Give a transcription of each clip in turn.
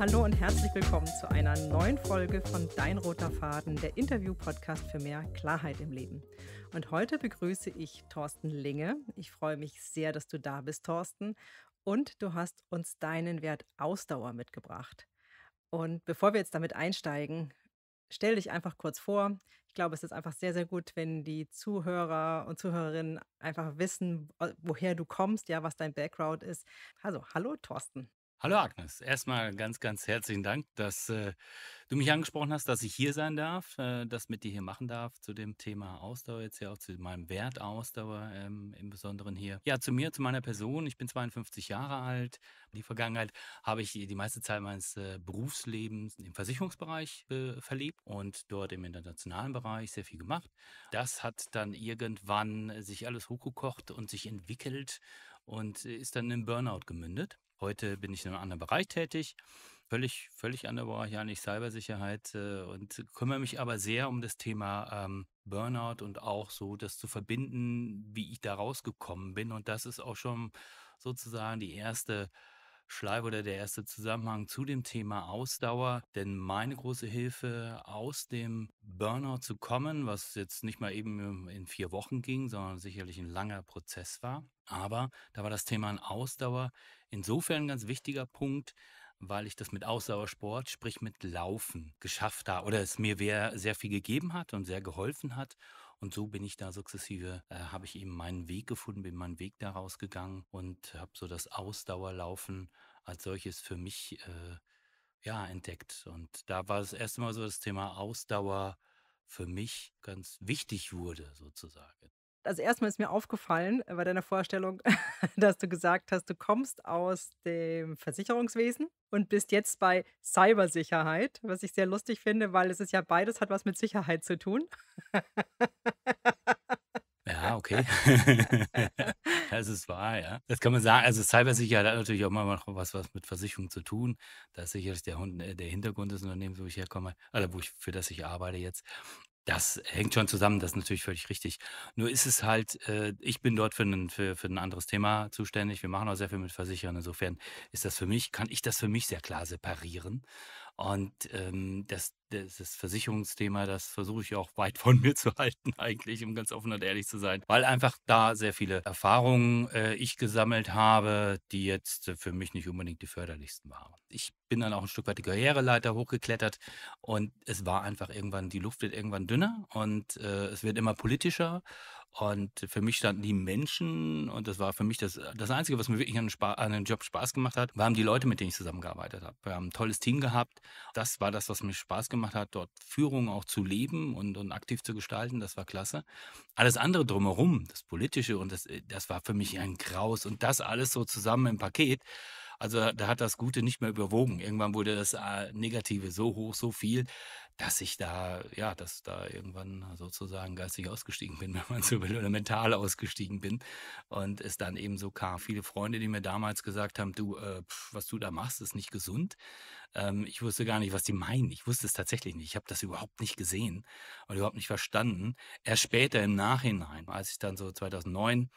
Hallo und herzlich willkommen zu einer neuen Folge von Dein roter Faden, der Interview-Podcast für mehr Klarheit im Leben. Und heute begrüße ich Thorsten Linge. Ich freue mich sehr, dass du da bist, Thorsten. Und du hast uns deinen Wert Ausdauer mitgebracht. Und bevor wir jetzt damit einsteigen, stell dich einfach kurz vor. Ich glaube, es ist einfach sehr, sehr gut, wenn die Zuhörer und Zuhörerinnen einfach wissen, woher du kommst, ja, was dein Background ist. Also, hallo Thorsten. Hallo Agnes, erstmal ganz, ganz herzlichen Dank, dass äh, du mich angesprochen hast, dass ich hier sein darf, äh, das mit dir hier machen darf zu dem Thema Ausdauer, jetzt ja auch zu meinem Wert Ausdauer ähm, im Besonderen hier. Ja, zu mir, zu meiner Person. Ich bin 52 Jahre alt. In Die Vergangenheit habe ich die meiste Zeit meines äh, Berufslebens im Versicherungsbereich äh, verlebt und dort im internationalen Bereich sehr viel gemacht. Das hat dann irgendwann sich alles hochgekocht und sich entwickelt und äh, ist dann in Burnout gemündet. Heute bin ich in einem anderen Bereich tätig, völlig, völlig anderer Bereich, eigentlich Cybersicherheit äh, und kümmere mich aber sehr um das Thema ähm, Burnout und auch so das zu verbinden, wie ich da rausgekommen bin. Und das ist auch schon sozusagen die erste Schleife oder der erste Zusammenhang zu dem Thema Ausdauer. Denn meine große Hilfe, aus dem Burnout zu kommen, was jetzt nicht mal eben in vier Wochen ging, sondern sicherlich ein langer Prozess war, aber da war das Thema an Ausdauer insofern ein ganz wichtiger Punkt, weil ich das mit Ausdauersport, sprich mit Laufen, geschafft habe oder es mir sehr viel gegeben hat und sehr geholfen hat. Und so bin ich da sukzessive, äh, habe ich eben meinen Weg gefunden, bin meinen Weg daraus gegangen und habe so das Ausdauerlaufen als solches für mich äh, ja entdeckt. Und da war das erste Mal so das Thema Ausdauer für mich ganz wichtig wurde sozusagen also erstmal ist mir aufgefallen äh, bei deiner Vorstellung, dass du gesagt hast, du kommst aus dem Versicherungswesen und bist jetzt bei Cybersicherheit, was ich sehr lustig finde, weil es ist ja beides hat was mit Sicherheit zu tun. Ja, okay. das ist wahr, ja. Das kann man sagen. Also Cybersicherheit hat natürlich auch mal was, was mit Versicherung zu tun. Das ist sicherlich der, äh, der Hintergrund des Unternehmens, wo ich herkomme, oder also, wo ich, für das ich arbeite jetzt. Das hängt schon zusammen, das ist natürlich völlig richtig. Nur ist es halt, äh, ich bin dort für ein, für, für ein anderes Thema zuständig. Wir machen auch sehr viel mit Versicherern. Insofern ist das für mich, kann ich das für mich sehr klar separieren. Und ähm, das, das, das Versicherungsthema, das versuche ich auch weit von mir zu halten, eigentlich, um ganz offen und ehrlich zu sein, weil einfach da sehr viele Erfahrungen äh, ich gesammelt habe, die jetzt äh, für mich nicht unbedingt die förderlichsten waren. Ich bin dann auch ein Stück weit die Karriereleiter hochgeklettert und es war einfach irgendwann, die Luft wird irgendwann dünner und äh, es wird immer politischer und für mich standen die Menschen, und das war für mich das, äh, das Einzige, was mir wirklich an, an dem Job Spaß gemacht hat, waren die Leute, mit denen ich zusammengearbeitet habe. Wir haben ein tolles Team gehabt. Das war das, was mir Spaß gemacht hat, dort Führung auch zu leben und, und aktiv zu gestalten. Das war klasse. Alles andere drumherum, das Politische, und das, äh, das war für mich ein Graus. Und das alles so zusammen im Paket. Also da hat das Gute nicht mehr überwogen. Irgendwann wurde das äh, Negative so hoch, so viel, dass ich da, ja, dass da irgendwann sozusagen geistig ausgestiegen bin, wenn man so will, oder mental ausgestiegen bin. Und es dann eben so kam. Viele Freunde, die mir damals gesagt haben, du, äh, pf, was du da machst, ist nicht gesund. Ähm, ich wusste gar nicht, was die meinen. Ich wusste es tatsächlich nicht. Ich habe das überhaupt nicht gesehen und überhaupt nicht verstanden. Erst später im Nachhinein, als ich dann so 2009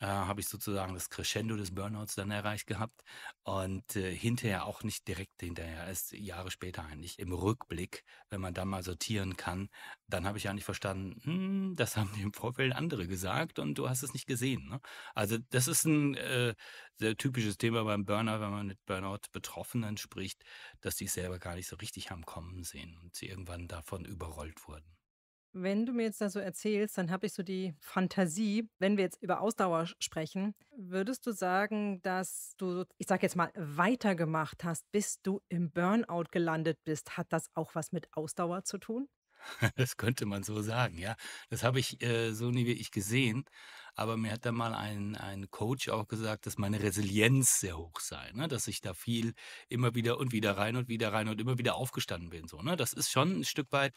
äh, habe ich sozusagen das Crescendo des Burnouts dann erreicht gehabt und äh, hinterher auch nicht direkt hinterher, erst Jahre später eigentlich im Rückblick, wenn man dann mal sortieren kann, dann habe ich eigentlich verstanden, hm, das haben im Vorfeld andere gesagt und du hast es nicht gesehen. Ne? Also das ist ein äh, sehr typisches Thema beim Burnout, wenn man mit Burnout-Betroffenen spricht, dass die es selber gar nicht so richtig haben kommen sehen und sie irgendwann davon überrollt wurden. Wenn du mir jetzt da so erzählst, dann habe ich so die Fantasie, wenn wir jetzt über Ausdauer sprechen, würdest du sagen, dass du, ich sage jetzt mal, weitergemacht hast, bis du im Burnout gelandet bist? Hat das auch was mit Ausdauer zu tun? Das könnte man so sagen, ja. Das habe ich äh, so nie wie ich gesehen. Aber mir hat da mal ein, ein Coach auch gesagt, dass meine Resilienz sehr hoch sei, ne? dass ich da viel immer wieder und wieder rein und wieder rein und immer wieder aufgestanden bin. So, ne? Das ist schon ein Stück weit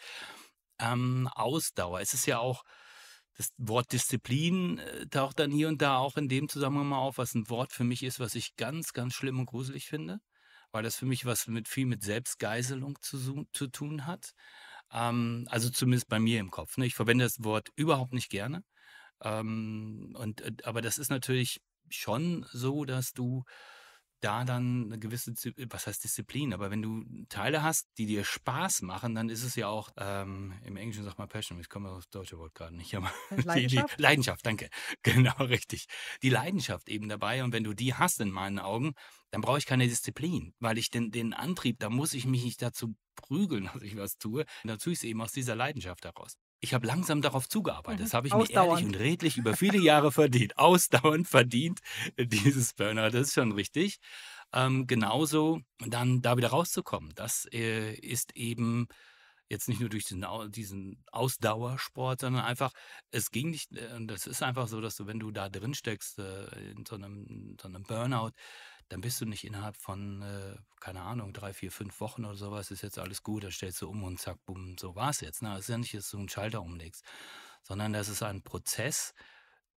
ähm, Ausdauer. Es ist ja auch, das Wort Disziplin äh, taucht dann hier und da auch in dem Zusammenhang mal auf, was ein Wort für mich ist, was ich ganz, ganz schlimm und gruselig finde, weil das für mich was mit viel mit Selbstgeiselung zu, zu tun hat. Ähm, also zumindest bei mir im Kopf. Ne? Ich verwende das Wort überhaupt nicht gerne. Ähm, und, äh, aber das ist natürlich schon so, dass du da dann eine gewisse, was heißt Disziplin, aber wenn du Teile hast, die dir Spaß machen, dann ist es ja auch, ähm, im Englischen sagt man Passion, ich komme aus das deutsche Wort gerade nicht, aber Leidenschaft. Die, die Leidenschaft, danke. Genau, richtig. Die Leidenschaft eben dabei und wenn du die hast in meinen Augen, dann brauche ich keine Disziplin, weil ich den, den Antrieb, da muss ich mich nicht dazu prügeln, dass ich was tue. Und dann tue ich es eben aus dieser Leidenschaft heraus ich habe langsam darauf zugearbeitet. Mhm. Das habe ich mir ehrlich und redlich über viele Jahre verdient. Ausdauernd verdient dieses Burnout. Das ist schon richtig. Ähm, genauso dann da wieder rauszukommen. Das äh, ist eben jetzt nicht nur durch diesen, diesen Ausdauersport, sondern einfach, es ging nicht, äh, und das ist einfach so, dass du, wenn du da drin steckst, äh, in so einem, so einem Burnout, dann bist du nicht innerhalb von, äh, keine Ahnung, drei, vier, fünf Wochen oder sowas, ist jetzt alles gut, dann stellst du um und zack, bumm, so war es jetzt. Na, ne? es ist ja nicht, dass du einen Schalter umlegst, sondern das ist ein Prozess,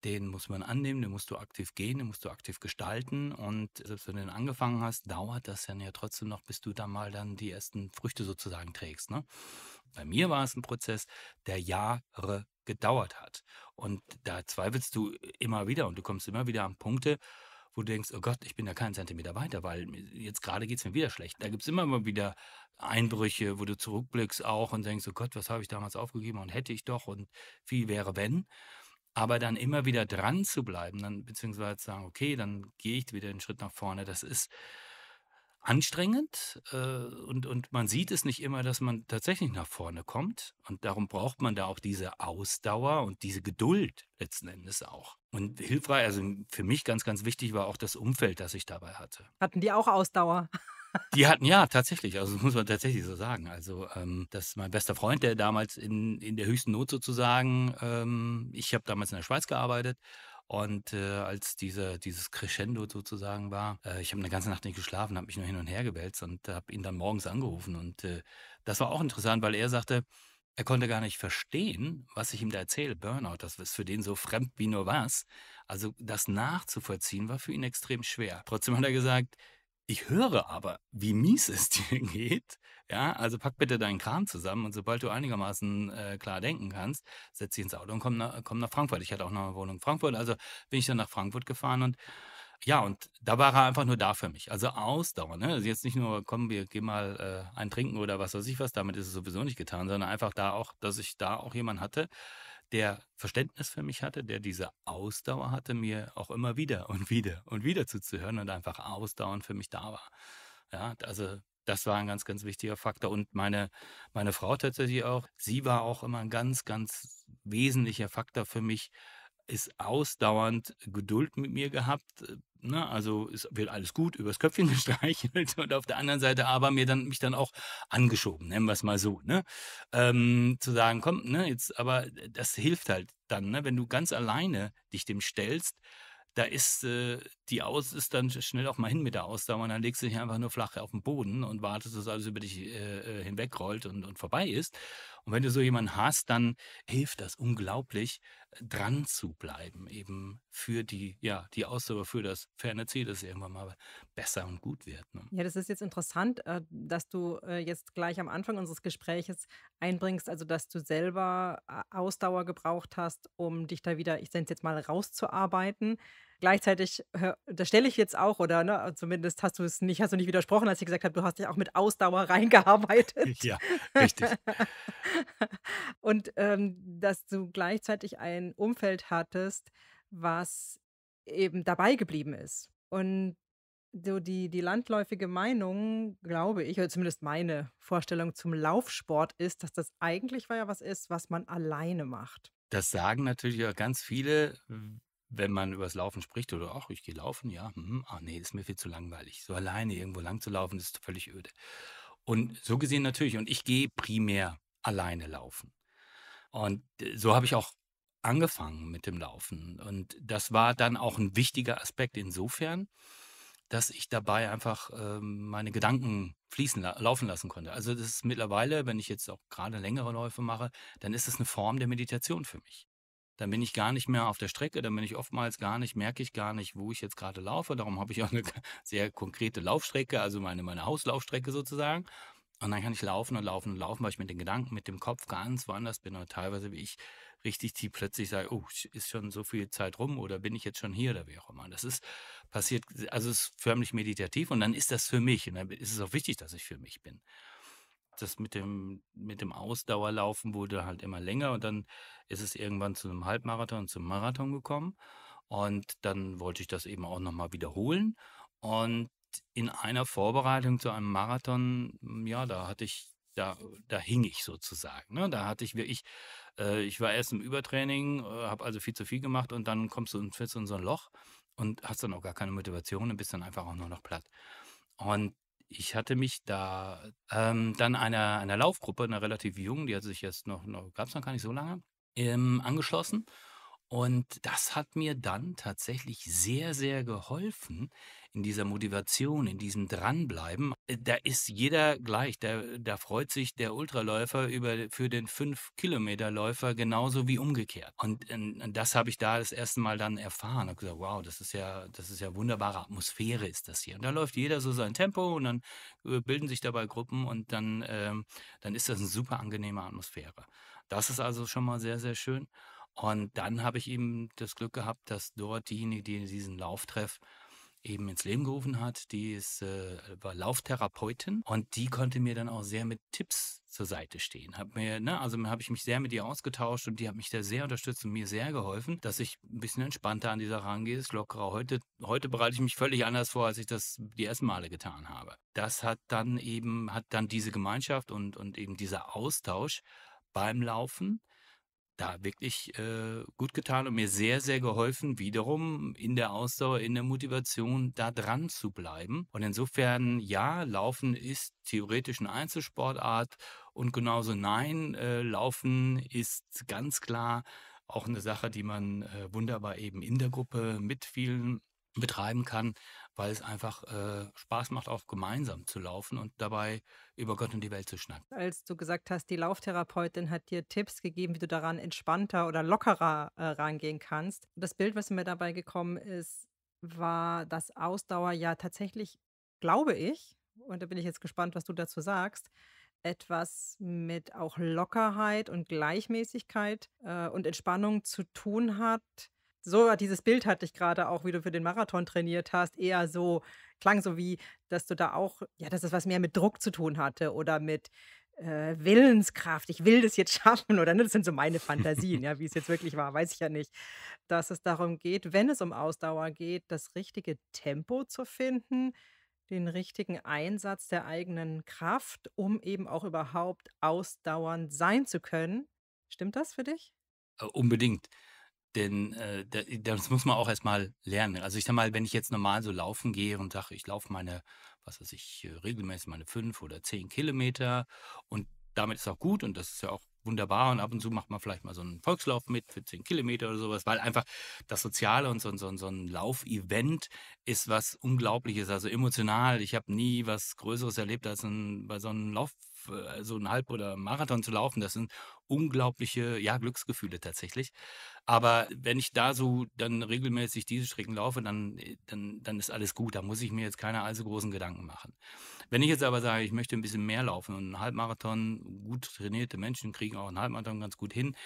den muss man annehmen, den musst du aktiv gehen, den musst du aktiv gestalten. Und selbst wenn du den angefangen hast, dauert das dann ja trotzdem noch, bis du da mal dann die ersten Früchte sozusagen trägst. Ne? Bei mir war es ein Prozess, der Jahre gedauert hat. Und da zweifelst du immer wieder und du kommst immer wieder an Punkte, wo du denkst, oh Gott, ich bin da keinen Zentimeter weiter, weil jetzt gerade geht es mir wieder schlecht. Da gibt es immer mal wieder Einbrüche, wo du zurückblickst auch und denkst, oh Gott, was habe ich damals aufgegeben und hätte ich doch und viel wäre wenn. Aber dann immer wieder dran zu bleiben, dann beziehungsweise sagen, okay, dann gehe ich wieder einen Schritt nach vorne. Das ist anstrengend äh, und, und man sieht es nicht immer, dass man tatsächlich nach vorne kommt. Und darum braucht man da auch diese Ausdauer und diese Geduld letzten Endes auch. Und hilfreich, also für mich ganz, ganz wichtig war auch das Umfeld, das ich dabei hatte. Hatten die auch Ausdauer? Die hatten ja tatsächlich, also das muss man tatsächlich so sagen. Also, ähm, dass mein bester Freund, der damals in, in der höchsten Not sozusagen, ähm, ich habe damals in der Schweiz gearbeitet und äh, als diese, dieses Crescendo sozusagen war, äh, ich habe eine ganze Nacht nicht geschlafen, habe mich nur hin und her gewälzt und habe ihn dann morgens angerufen. Und äh, das war auch interessant, weil er sagte, er konnte gar nicht verstehen, was ich ihm da erzähle. Burnout, das ist für den so fremd wie nur was. Also das nachzuvollziehen war für ihn extrem schwer. Trotzdem hat er gesagt, ich höre aber, wie mies es dir geht. Ja, also pack bitte deinen Kram zusammen und sobald du einigermaßen äh, klar denken kannst, setz dich ins Auto und komm nach, komm nach Frankfurt. Ich hatte auch noch eine Wohnung in Frankfurt, also bin ich dann nach Frankfurt gefahren und ja, und da war er einfach nur da für mich. Also Ausdauer, ne? Also jetzt nicht nur, komm, wir gehen mal äh, ein Trinken oder was weiß ich was, damit ist es sowieso nicht getan, sondern einfach da auch, dass ich da auch jemanden hatte, der Verständnis für mich hatte, der diese Ausdauer hatte, mir auch immer wieder und wieder und wieder zuzuhören und einfach ausdauernd für mich da war. Ja, also das war ein ganz, ganz wichtiger Faktor. Und meine, meine Frau tatsächlich auch, sie war auch immer ein ganz, ganz wesentlicher Faktor für mich, ist ausdauernd Geduld mit mir gehabt. Äh, ne? Also es wird alles gut übers Köpfchen gestreichelt und auf der anderen Seite aber mir dann mich dann auch angeschoben, nennen wir es mal so. Ne? Ähm, zu sagen, komm, ne, jetzt, aber das hilft halt dann, ne? wenn du ganz alleine dich dem stellst, da ist äh, die Aus ist dann schnell auch mal hin mit der Ausdauer und dann legst du dich einfach nur flach auf den Boden und wartest, dass alles über dich äh, äh hinwegrollt und, und vorbei ist. Und wenn du so jemanden hast, dann hilft das unglaublich, äh, dran zu bleiben, eben für die, ja, die Ausdauer für das ferne Ziel, dass es irgendwann mal besser und gut wird. Ne? Ja, das ist jetzt interessant, äh, dass du äh, jetzt gleich am Anfang unseres Gespräches einbringst, also dass du selber Ausdauer gebraucht hast, um dich da wieder, ich nenne es jetzt mal, rauszuarbeiten. Gleichzeitig, da stelle ich jetzt auch, oder ne, zumindest hast du es nicht, hast du nicht widersprochen, als ich gesagt habe, du hast dich auch mit Ausdauer reingearbeitet. Ja, richtig. Und ähm, dass du gleichzeitig ein Umfeld hattest, was eben dabei geblieben ist. Und so die, die landläufige Meinung, glaube ich, oder zumindest meine Vorstellung zum Laufsport ist, dass das eigentlich ja was ist, was man alleine macht. Das sagen natürlich auch ganz viele, wenn man übers Laufen spricht oder ach, ich gehe laufen, ja, hm, ach nee, ist mir viel zu langweilig. So alleine irgendwo lang zu laufen, ist völlig öde. Und so gesehen natürlich, und ich gehe primär alleine laufen. Und äh, so habe ich auch angefangen mit dem Laufen. Und das war dann auch ein wichtiger Aspekt insofern, dass ich dabei einfach ähm, meine Gedanken fließen la laufen lassen konnte. Also das ist mittlerweile, wenn ich jetzt auch gerade längere Läufe mache, dann ist es eine Form der Meditation für mich dann bin ich gar nicht mehr auf der Strecke, dann bin ich oftmals gar nicht, merke ich gar nicht, wo ich jetzt gerade laufe. Darum habe ich auch eine sehr konkrete Laufstrecke, also meine, meine Hauslaufstrecke sozusagen. Und dann kann ich laufen und laufen und laufen, weil ich mit den Gedanken, mit dem Kopf ganz woanders bin und teilweise wie ich richtig tief plötzlich sage, oh, ist schon so viel Zeit rum oder bin ich jetzt schon hier oder wie auch immer. Das ist passiert, also es ist förmlich meditativ und dann ist das für mich und dann ist es auch wichtig, dass ich für mich bin das mit dem, mit dem Ausdauerlaufen wurde halt immer länger und dann ist es irgendwann zu einem Halbmarathon, zum Marathon gekommen. Und dann wollte ich das eben auch nochmal wiederholen. Und in einer Vorbereitung zu einem Marathon, hm, ja, da hatte ich, da, da hing ich sozusagen. Ne? Da hatte ich wirklich, äh, ich war erst im Übertraining, äh, habe also viel zu viel gemacht und dann kommst du und fällst in so ein Loch und hast dann auch gar keine Motivation und bist dann einfach auch nur noch platt. Und ich hatte mich da ähm, dann einer, einer Laufgruppe, einer relativ jungen, die hat sich jetzt noch, noch gab es noch gar nicht so lange, ähm, angeschlossen. Und das hat mir dann tatsächlich sehr, sehr geholfen, in dieser Motivation, in diesem Dranbleiben, äh, da ist jeder gleich. Da, da freut sich der Ultraläufer über, für den 5-Kilometer-Läufer genauso wie umgekehrt. Und, äh, und das habe ich da das erste Mal dann erfahren. Ich habe gesagt, wow, das ist ja, das ist ja wunderbare Atmosphäre, ist das hier. Und da läuft jeder so sein Tempo und dann äh, bilden sich dabei Gruppen und dann, ähm, dann ist das eine super angenehme Atmosphäre. Das ist also schon mal sehr, sehr schön. Und dann habe ich eben das Glück gehabt, dass dort diejenigen, die diesen Lauf treffen, eben ins Leben gerufen hat. Die ist, äh, war Lauftherapeutin und die konnte mir dann auch sehr mit Tipps zur Seite stehen. Hab mir, ne, also habe ich mich sehr mit ihr ausgetauscht und die hat mich da sehr unterstützt und mir sehr geholfen, dass ich ein bisschen entspannter an dieser rangehe, ist lockerer. Heute, heute bereite ich mich völlig anders vor, als ich das die ersten Male getan habe. Das hat dann eben, hat dann diese Gemeinschaft und, und eben dieser Austausch beim Laufen da wirklich äh, gut getan und mir sehr, sehr geholfen, wiederum in der Ausdauer, in der Motivation da dran zu bleiben. Und insofern, ja, Laufen ist theoretisch eine Einzelsportart und genauso nein, äh, Laufen ist ganz klar auch eine Sache, die man äh, wunderbar eben in der Gruppe mit vielen betreiben kann weil es einfach äh, Spaß macht, auch gemeinsam zu laufen und dabei über Gott und die Welt zu schnacken. Als du gesagt hast, die Lauftherapeutin hat dir Tipps gegeben, wie du daran entspannter oder lockerer äh, rangehen kannst. Das Bild, was mir dabei gekommen ist, war, dass Ausdauer ja tatsächlich, glaube ich, und da bin ich jetzt gespannt, was du dazu sagst, etwas mit auch Lockerheit und Gleichmäßigkeit äh, und Entspannung zu tun hat, so dieses Bild hatte ich gerade auch, wie du für den Marathon trainiert hast, eher so, klang so wie, dass du da auch, ja, dass es was mehr mit Druck zu tun hatte oder mit äh, Willenskraft, ich will das jetzt schaffen oder ne, das sind so meine Fantasien, ja, wie es jetzt wirklich war, weiß ich ja nicht, dass es darum geht, wenn es um Ausdauer geht, das richtige Tempo zu finden, den richtigen Einsatz der eigenen Kraft, um eben auch überhaupt ausdauernd sein zu können. Stimmt das für dich? Äh, unbedingt. Denn äh, das muss man auch erstmal lernen. Ne? Also ich sag mal, wenn ich jetzt normal so laufen gehe und sage, ich laufe meine, was weiß ich, äh, regelmäßig meine fünf oder zehn Kilometer und damit ist auch gut und das ist ja auch wunderbar und ab und zu macht man vielleicht mal so einen Volkslauf mit für zehn Kilometer oder sowas, weil einfach das Soziale und so, so, so ein Laufevent ist was Unglaubliches, also emotional. Ich habe nie was Größeres erlebt als ein, bei so einem Lauf, äh, so einen Halb- oder Marathon zu laufen, das sind unglaubliche ja, Glücksgefühle tatsächlich. Aber wenn ich da so dann regelmäßig diese Strecken laufe, dann, äh, dann, dann ist alles gut. Da muss ich mir jetzt keine allzu großen Gedanken machen. Wenn ich jetzt aber sage, ich möchte ein bisschen mehr laufen und einen Halbmarathon, gut trainierte Menschen kriegen auch einen Halbmarathon ganz gut hin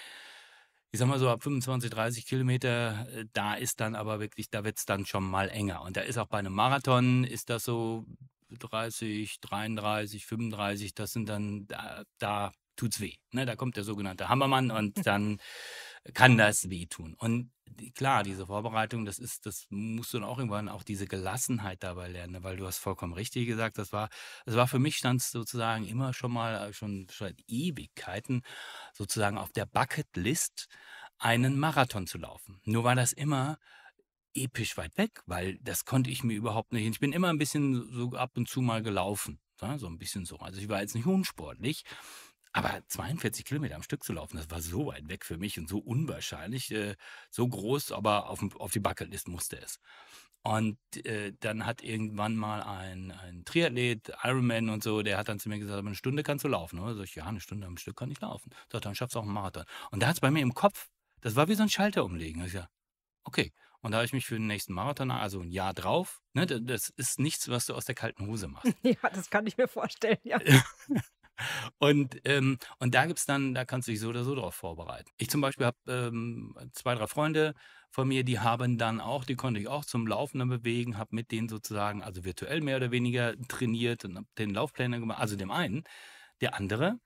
ich sag mal so ab 25, 30 Kilometer, äh, da ist dann aber wirklich, da wird es dann schon mal enger. Und da ist auch bei einem Marathon, ist das so 30, 33, 35, das sind dann, da, da tut's weh. Ne? Da kommt der sogenannte Hammermann und dann kann das wehtun. Und klar, diese Vorbereitung, das ist, das musst du dann auch irgendwann auch diese Gelassenheit dabei lernen, ne? weil du hast vollkommen richtig gesagt, das war, das war für mich stand sozusagen immer schon mal, äh, schon seit Ewigkeiten sozusagen auf der Bucketlist, einen Marathon zu laufen. Nur war das immer episch weit weg, weil das konnte ich mir überhaupt nicht. Ich bin immer ein bisschen so ab und zu mal gelaufen, so ein bisschen so. Also ich war jetzt nicht unsportlich, aber 42 Kilometer am Stück zu laufen, das war so weit weg für mich und so unwahrscheinlich, äh, so groß, aber auf, die Bucketlist musste es. Und äh, dann hat irgendwann mal ein, ein Triathlet, Ironman und so, der hat dann zu mir gesagt, eine Stunde kannst du laufen. Oder? Sag ich, ja, eine Stunde am Stück kann ich laufen. Sagt, dann schaffst du auch einen Marathon. Und da hat es bei mir im Kopf, das war wie so ein Schalter umlegen. Ich sag, okay, und da habe ich mich für den nächsten Marathon, also ein Jahr drauf, ne, das ist nichts, was du aus der kalten Hose machst. Ja, das kann ich mir vorstellen, ja. Und, ähm, und da gibt's dann, da kannst du dich so oder so drauf vorbereiten. Ich zum Beispiel habe ähm, zwei, drei Freunde von mir, die haben dann auch, die konnte ich auch zum Laufen dann bewegen, habe mit denen sozusagen, also virtuell mehr oder weniger trainiert und habe den Laufpläne gemacht. Also dem einen. Der andere,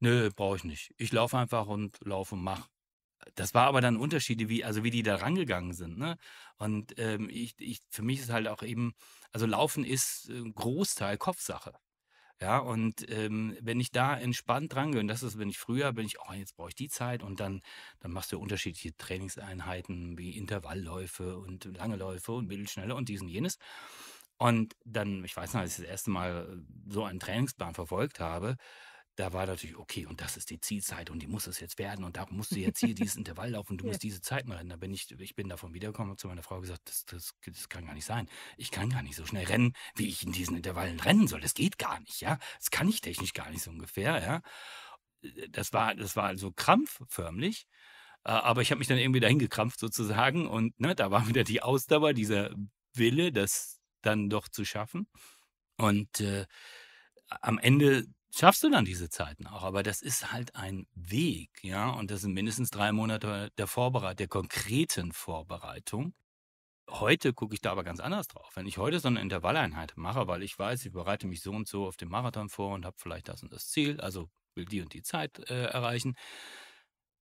nö, brauche ich nicht. Ich laufe einfach und laufe und mache das war aber dann Unterschiede, wie, also wie die da rangegangen sind. Ne? Und ähm, ich, ich, für mich ist halt auch eben, also Laufen ist ein äh, Großteil Kopfsache. Ja, und ähm, wenn ich da entspannt rangehe, und das ist, wenn ich früher bin, ich, oh, jetzt brauche ich die Zeit und dann, dann machst du unterschiedliche Trainingseinheiten wie Intervallläufe und lange Läufe und mittelschnelle und dies und jenes. Und dann, ich weiß noch, als ich das erste Mal äh, so einen Trainingsplan verfolgt habe, da war natürlich, okay, und das ist die Zielzeit und die muss es jetzt werden und da musst du jetzt hier dieses Intervall laufen und du ja. musst diese Zeit mal rennen. Da bin ich, ich bin davon wiedergekommen und zu meiner Frau gesagt, das, das, das kann gar nicht sein. Ich kann gar nicht so schnell rennen, wie ich in diesen Intervallen rennen soll. Das geht gar nicht, ja. Das kann ich technisch gar nicht so ungefähr, ja. Das war, das war so also krampfförmlich. Äh, aber ich habe mich dann irgendwie dahin gekrampft sozusagen und ne, da war wieder die Ausdauer, dieser Wille, das dann doch zu schaffen. Und äh, am Ende schaffst du dann diese Zeiten auch. Aber das ist halt ein Weg, ja. Und das sind mindestens drei Monate der Vorbereitung, der konkreten Vorbereitung. Heute gucke ich da aber ganz anders drauf. Wenn ich heute so eine Intervalleinheit mache, weil ich weiß, ich bereite mich so und so auf den Marathon vor und habe vielleicht das und das Ziel, also will die und die Zeit äh, erreichen,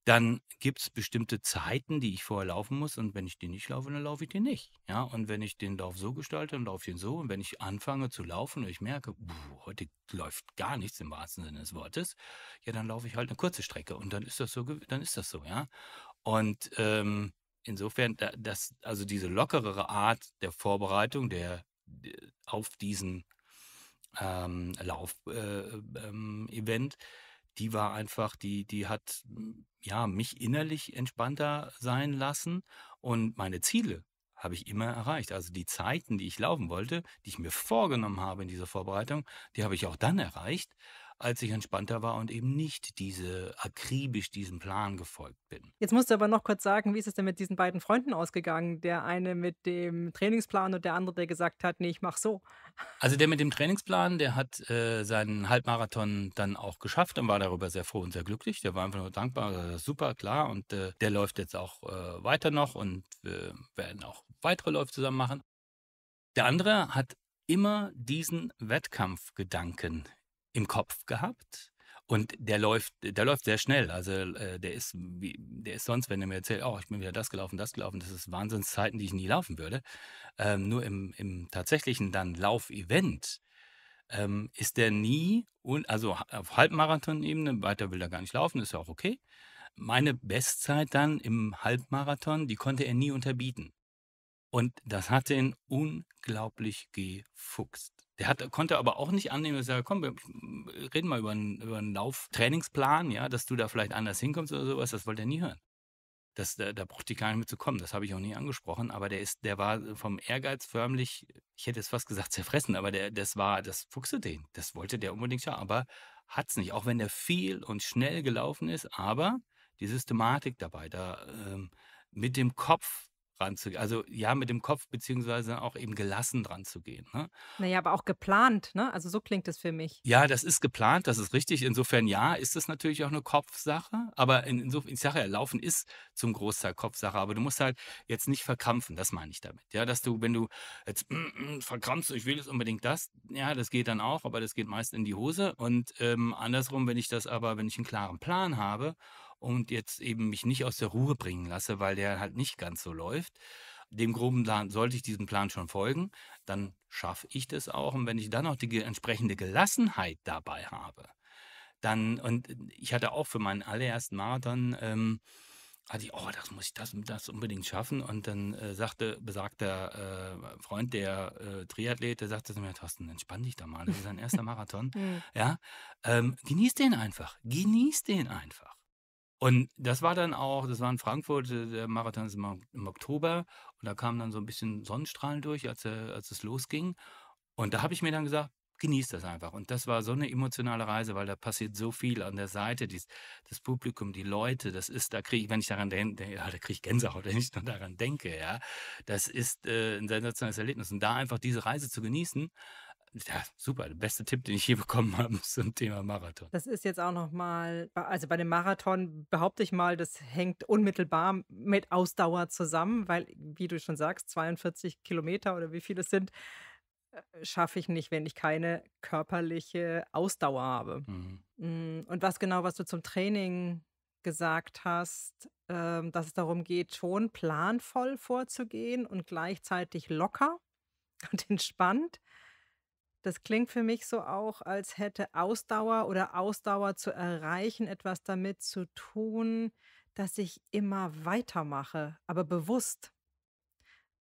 dann gibt es bestimmte Zeiten, die ich vorher laufen muss. Und wenn ich die nicht laufe, dann laufe ich die nicht. Ja, und wenn ich den Lauf so gestalte, dann laufe ich ihn so. Und wenn ich anfange zu laufen und ich merke, puh, heute läuft gar nichts im wahrsten Sinne des Wortes, ja, dann laufe ich halt eine kurze Strecke. Und dann ist das so, dann ist das so, ja. Und ähm, insofern, das, also diese lockerere Art der Vorbereitung, der auf diesen ähm, Lauf-Event, äh, ähm, die war einfach, die, die hat hm, ja mich innerlich entspannter sein lassen und meine Ziele habe ich immer erreicht. Also die Zeiten, die ich laufen wollte, die ich mir vorgenommen habe in dieser Vorbereitung, die habe ich auch dann erreicht als ich entspannter war und eben nicht diese akribisch diesem Plan gefolgt bin. Jetzt musst du aber noch kurz sagen, wie ist es denn mit diesen beiden Freunden ausgegangen? Der eine mit dem Trainingsplan und der andere, der gesagt hat, nee, ich mach so. Also der mit dem Trainingsplan, der hat äh, seinen Halbmarathon dann auch geschafft und war darüber sehr froh und sehr glücklich. Der war einfach nur dankbar, äh, super, klar. Und äh, der läuft jetzt auch äh, weiter noch und wir werden auch weitere Läufe zusammen machen. Der andere hat immer diesen Wettkampfgedanken im Kopf gehabt. Und der läuft, der läuft sehr schnell. Also äh, der ist, wie, der ist sonst, wenn er mir erzählt, oh, ich bin wieder das gelaufen, das gelaufen, das ist Wahnsinnszeiten, die ich nie laufen würde. Ähm, nur im, im tatsächlichen dann Laufevent ähm, ist der nie, und, also auf Halbmarathon-Ebene, weiter will er gar nicht laufen, ist ja auch okay. Meine Bestzeit dann im Halbmarathon, die konnte er nie unterbieten. Und das hat ihn unglaublich gefuchst. Der hat, konnte aber auch nicht annehmen, dass er sagt, komm, wir reden mal über einen, über einen Lauftrainingsplan, ja, dass du da vielleicht anders hinkommst oder sowas, das wollte er nie hören. Das, da, da brauchte ich gar nicht mit zu kommen, das habe ich auch nie angesprochen, aber der ist, der war vom Ehrgeiz förmlich, ich hätte es fast gesagt, zerfressen, aber der, das war, das fuchste den. Das wollte der unbedingt ja, aber hat es nicht, auch wenn der viel und schnell gelaufen ist, aber die Systematik dabei, da ähm, mit dem Kopf ranzugehen. Also ja, mit dem Kopf beziehungsweise auch eben gelassen dran zu gehen. Ne? Naja, aber auch geplant, ne? Also so klingt es für mich. Ja, das ist geplant, das ist richtig. Insofern ja, ist das natürlich auch eine Kopfsache. Aber insofern, ich sage ja, Laufen ist zum Großteil Kopfsache, aber du musst halt jetzt nicht verkrampfen, das meine ich damit. Ja, dass du, wenn du jetzt mm, mm, verkrampfst, ich will jetzt unbedingt das, ja, das geht dann auch, aber das geht meist in die Hose. Und ähm, andersrum, wenn ich das aber, wenn ich einen klaren Plan habe, und jetzt eben mich nicht aus der Ruhe bringen lasse, weil der halt nicht ganz so läuft. Dem groben Plan sollte ich diesem Plan schon folgen, dann schaffe ich das auch. Und wenn ich dann auch die entsprechende Gelassenheit dabei habe, dann, und äh, ich hatte auch für meinen allerersten Marathon, ähm, hatte ich, oh, das muss ich das, das unbedingt schaffen. Und dann äh, sagte besagter äh, Freund, der äh, Triathlet, der sagte zu mir, Thorsten, entspann dich da mal, das ist dein erster Marathon. Hm. ja, ähm, genieß den einfach, genieß den einfach. Und das war dann auch, das war in Frankfurt, der Marathon ist im, Oktober und da kam dann so ein bisschen Sonnenstrahlen durch, als, als es losging. Und da habe ich mir dann gesagt, genieß das einfach. Und das war so eine emotionale Reise, weil da passiert so viel an der Seite, dies, das Publikum, die Leute, das ist, da kriege ich, wenn ich daran denke, ja, da kriege ich Gänsehaut, wenn ich nur daran denke, ja. Das ist äh, ein sensationelles Erlebnis. Und da einfach diese Reise zu genießen, ja, super. Der beste Tipp, den ich je bekommen habe zum Thema Marathon. Das ist jetzt auch nochmal, also bei dem Marathon behaupte ich mal, das hängt unmittelbar mit Ausdauer zusammen, weil, wie du schon sagst, 42 Kilometer oder wie viele es sind, äh, schaffe ich nicht, wenn ich keine körperliche Ausdauer habe. Mhm. Mm, und was genau, was du zum Training gesagt hast, ähm, dass es darum geht, schon planvoll vorzugehen und gleichzeitig locker und entspannt das klingt für mich so auch, als hätte Ausdauer oder Ausdauer zu erreichen etwas damit zu tun, dass ich immer weitermache, aber bewusst.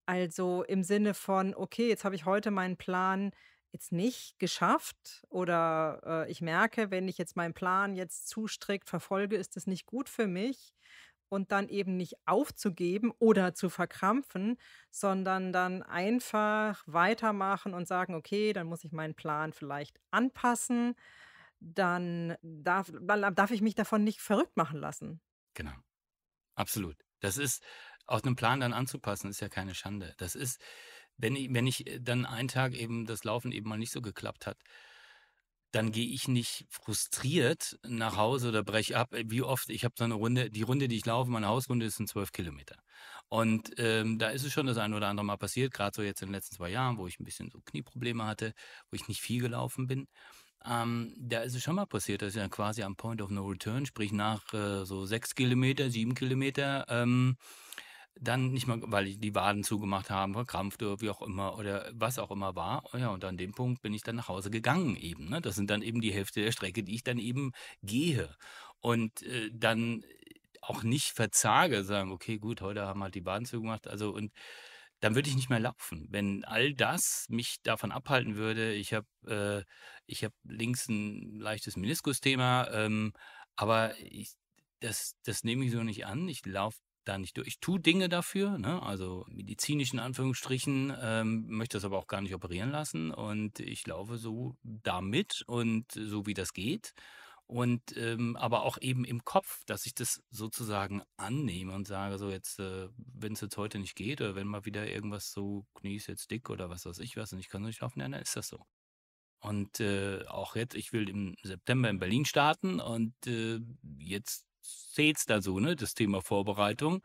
Also im Sinne von, okay, jetzt habe ich heute meinen Plan jetzt nicht geschafft oder äh, ich merke, wenn ich jetzt meinen Plan jetzt zu strikt verfolge, ist das nicht gut für mich, und dann eben nicht aufzugeben oder zu verkrampfen, sondern dann einfach weitermachen und sagen, okay, dann muss ich meinen Plan vielleicht anpassen, dann darf, dann darf ich mich davon nicht verrückt machen lassen. Genau, absolut. Das ist, aus einem Plan dann anzupassen, ist ja keine Schande. Das ist, wenn ich, wenn ich äh, dann einen Tag eben das Laufen eben mal nicht so geklappt hat, dann gehe ich nicht frustriert nach Hause oder breche ab. Äh, wie oft, ich habe so eine Runde, die Runde, die ich laufe, meine Hausrunde ist in zwölf Kilometer. Und ähm, da ist es schon das ein oder andere Mal passiert, gerade so jetzt in den letzten zwei Jahren, wo ich ein bisschen so Knieprobleme hatte, wo ich nicht viel gelaufen bin. Ähm, da ist es schon mal passiert, dass ich dann quasi am Point of No Return, sprich nach äh, so sechs Kilometer, sieben Kilometer, ähm, dann nicht mal, weil die Waden zugemacht haben, verkrampfte, wie auch immer oder was auch immer war. Ja, und an dem Punkt bin ich dann nach Hause gegangen eben. Ne? Das sind dann eben die Hälfte der Strecke, die ich dann eben gehe. Und äh, dann auch nicht verzage, sagen, okay, gut, heute haben halt die Waden zugemacht. Also und dann würde ich nicht mehr laufen. Wenn all das mich davon abhalten würde, ich habe äh, hab links ein leichtes Meniskusthema, ähm, aber ich, das, das nehme ich so nicht an. Ich laufe da nicht durch. Ich tue Dinge dafür, ne? also medizinischen Anführungsstrichen, ähm, möchte das aber auch gar nicht operieren lassen und ich laufe so damit und so wie das geht und ähm, aber auch eben im Kopf, dass ich das sozusagen annehme und sage, so jetzt, äh, wenn es jetzt heute nicht geht oder wenn mal wieder irgendwas so, knies jetzt dick oder was weiß ich was und ich kann so nicht laufen, dann ist das so. Und äh, auch jetzt, ich will im September in Berlin starten und äh, jetzt zählt es da so, ne, das Thema Vorbereitung.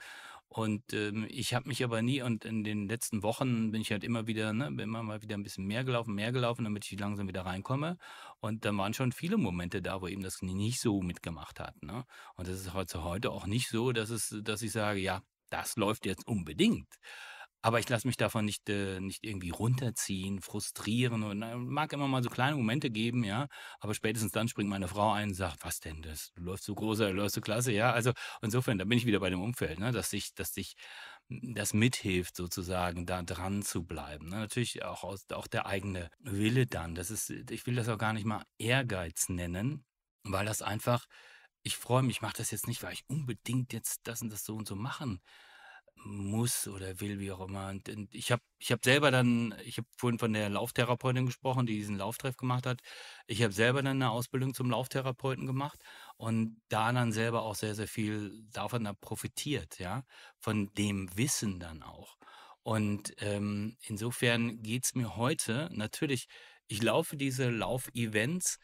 Und ähm, ich habe mich aber nie, und in den letzten Wochen bin ich halt immer wieder, ne, immer mal wieder ein bisschen mehr gelaufen, mehr gelaufen, damit ich langsam wieder reinkomme. Und dann waren schon viele Momente da, wo eben das nicht so mitgemacht hat. Ne? Und das ist heute, heute auch nicht so, dass es, dass ich sage, ja, das läuft jetzt unbedingt. Aber ich lasse mich davon nicht, äh, nicht irgendwie runterziehen, frustrieren und äh, mag immer mal so kleine Momente geben, ja. Aber spätestens dann springt meine Frau ein und sagt, was denn das? Du läufst so großer, du läufst so klasse, ja. Also insofern, da bin ich wieder bei dem Umfeld, ne? dass sich, dass sich hm, das mithilft, sozusagen, da dran zu bleiben. Ne? Natürlich auch, aus, auch der eigene Wille dann. Das ist, äh, ich will das auch gar nicht mal Ehrgeiz nennen, weil das einfach, ich freue mich, ich mache das jetzt nicht, weil ich unbedingt jetzt das und das so und so machen muss oder will, wie auch immer. Und, und ich habe ich hab selber dann, ich habe vorhin von der Lauftherapeutin gesprochen, die diesen Lauftreff gemacht hat. Ich habe selber dann eine Ausbildung zum Lauftherapeuten gemacht und da dann selber auch sehr, sehr viel davon da profitiert, ja, von dem Wissen dann auch. Und ähm, insofern geht es mir heute natürlich, ich laufe diese Laufevents events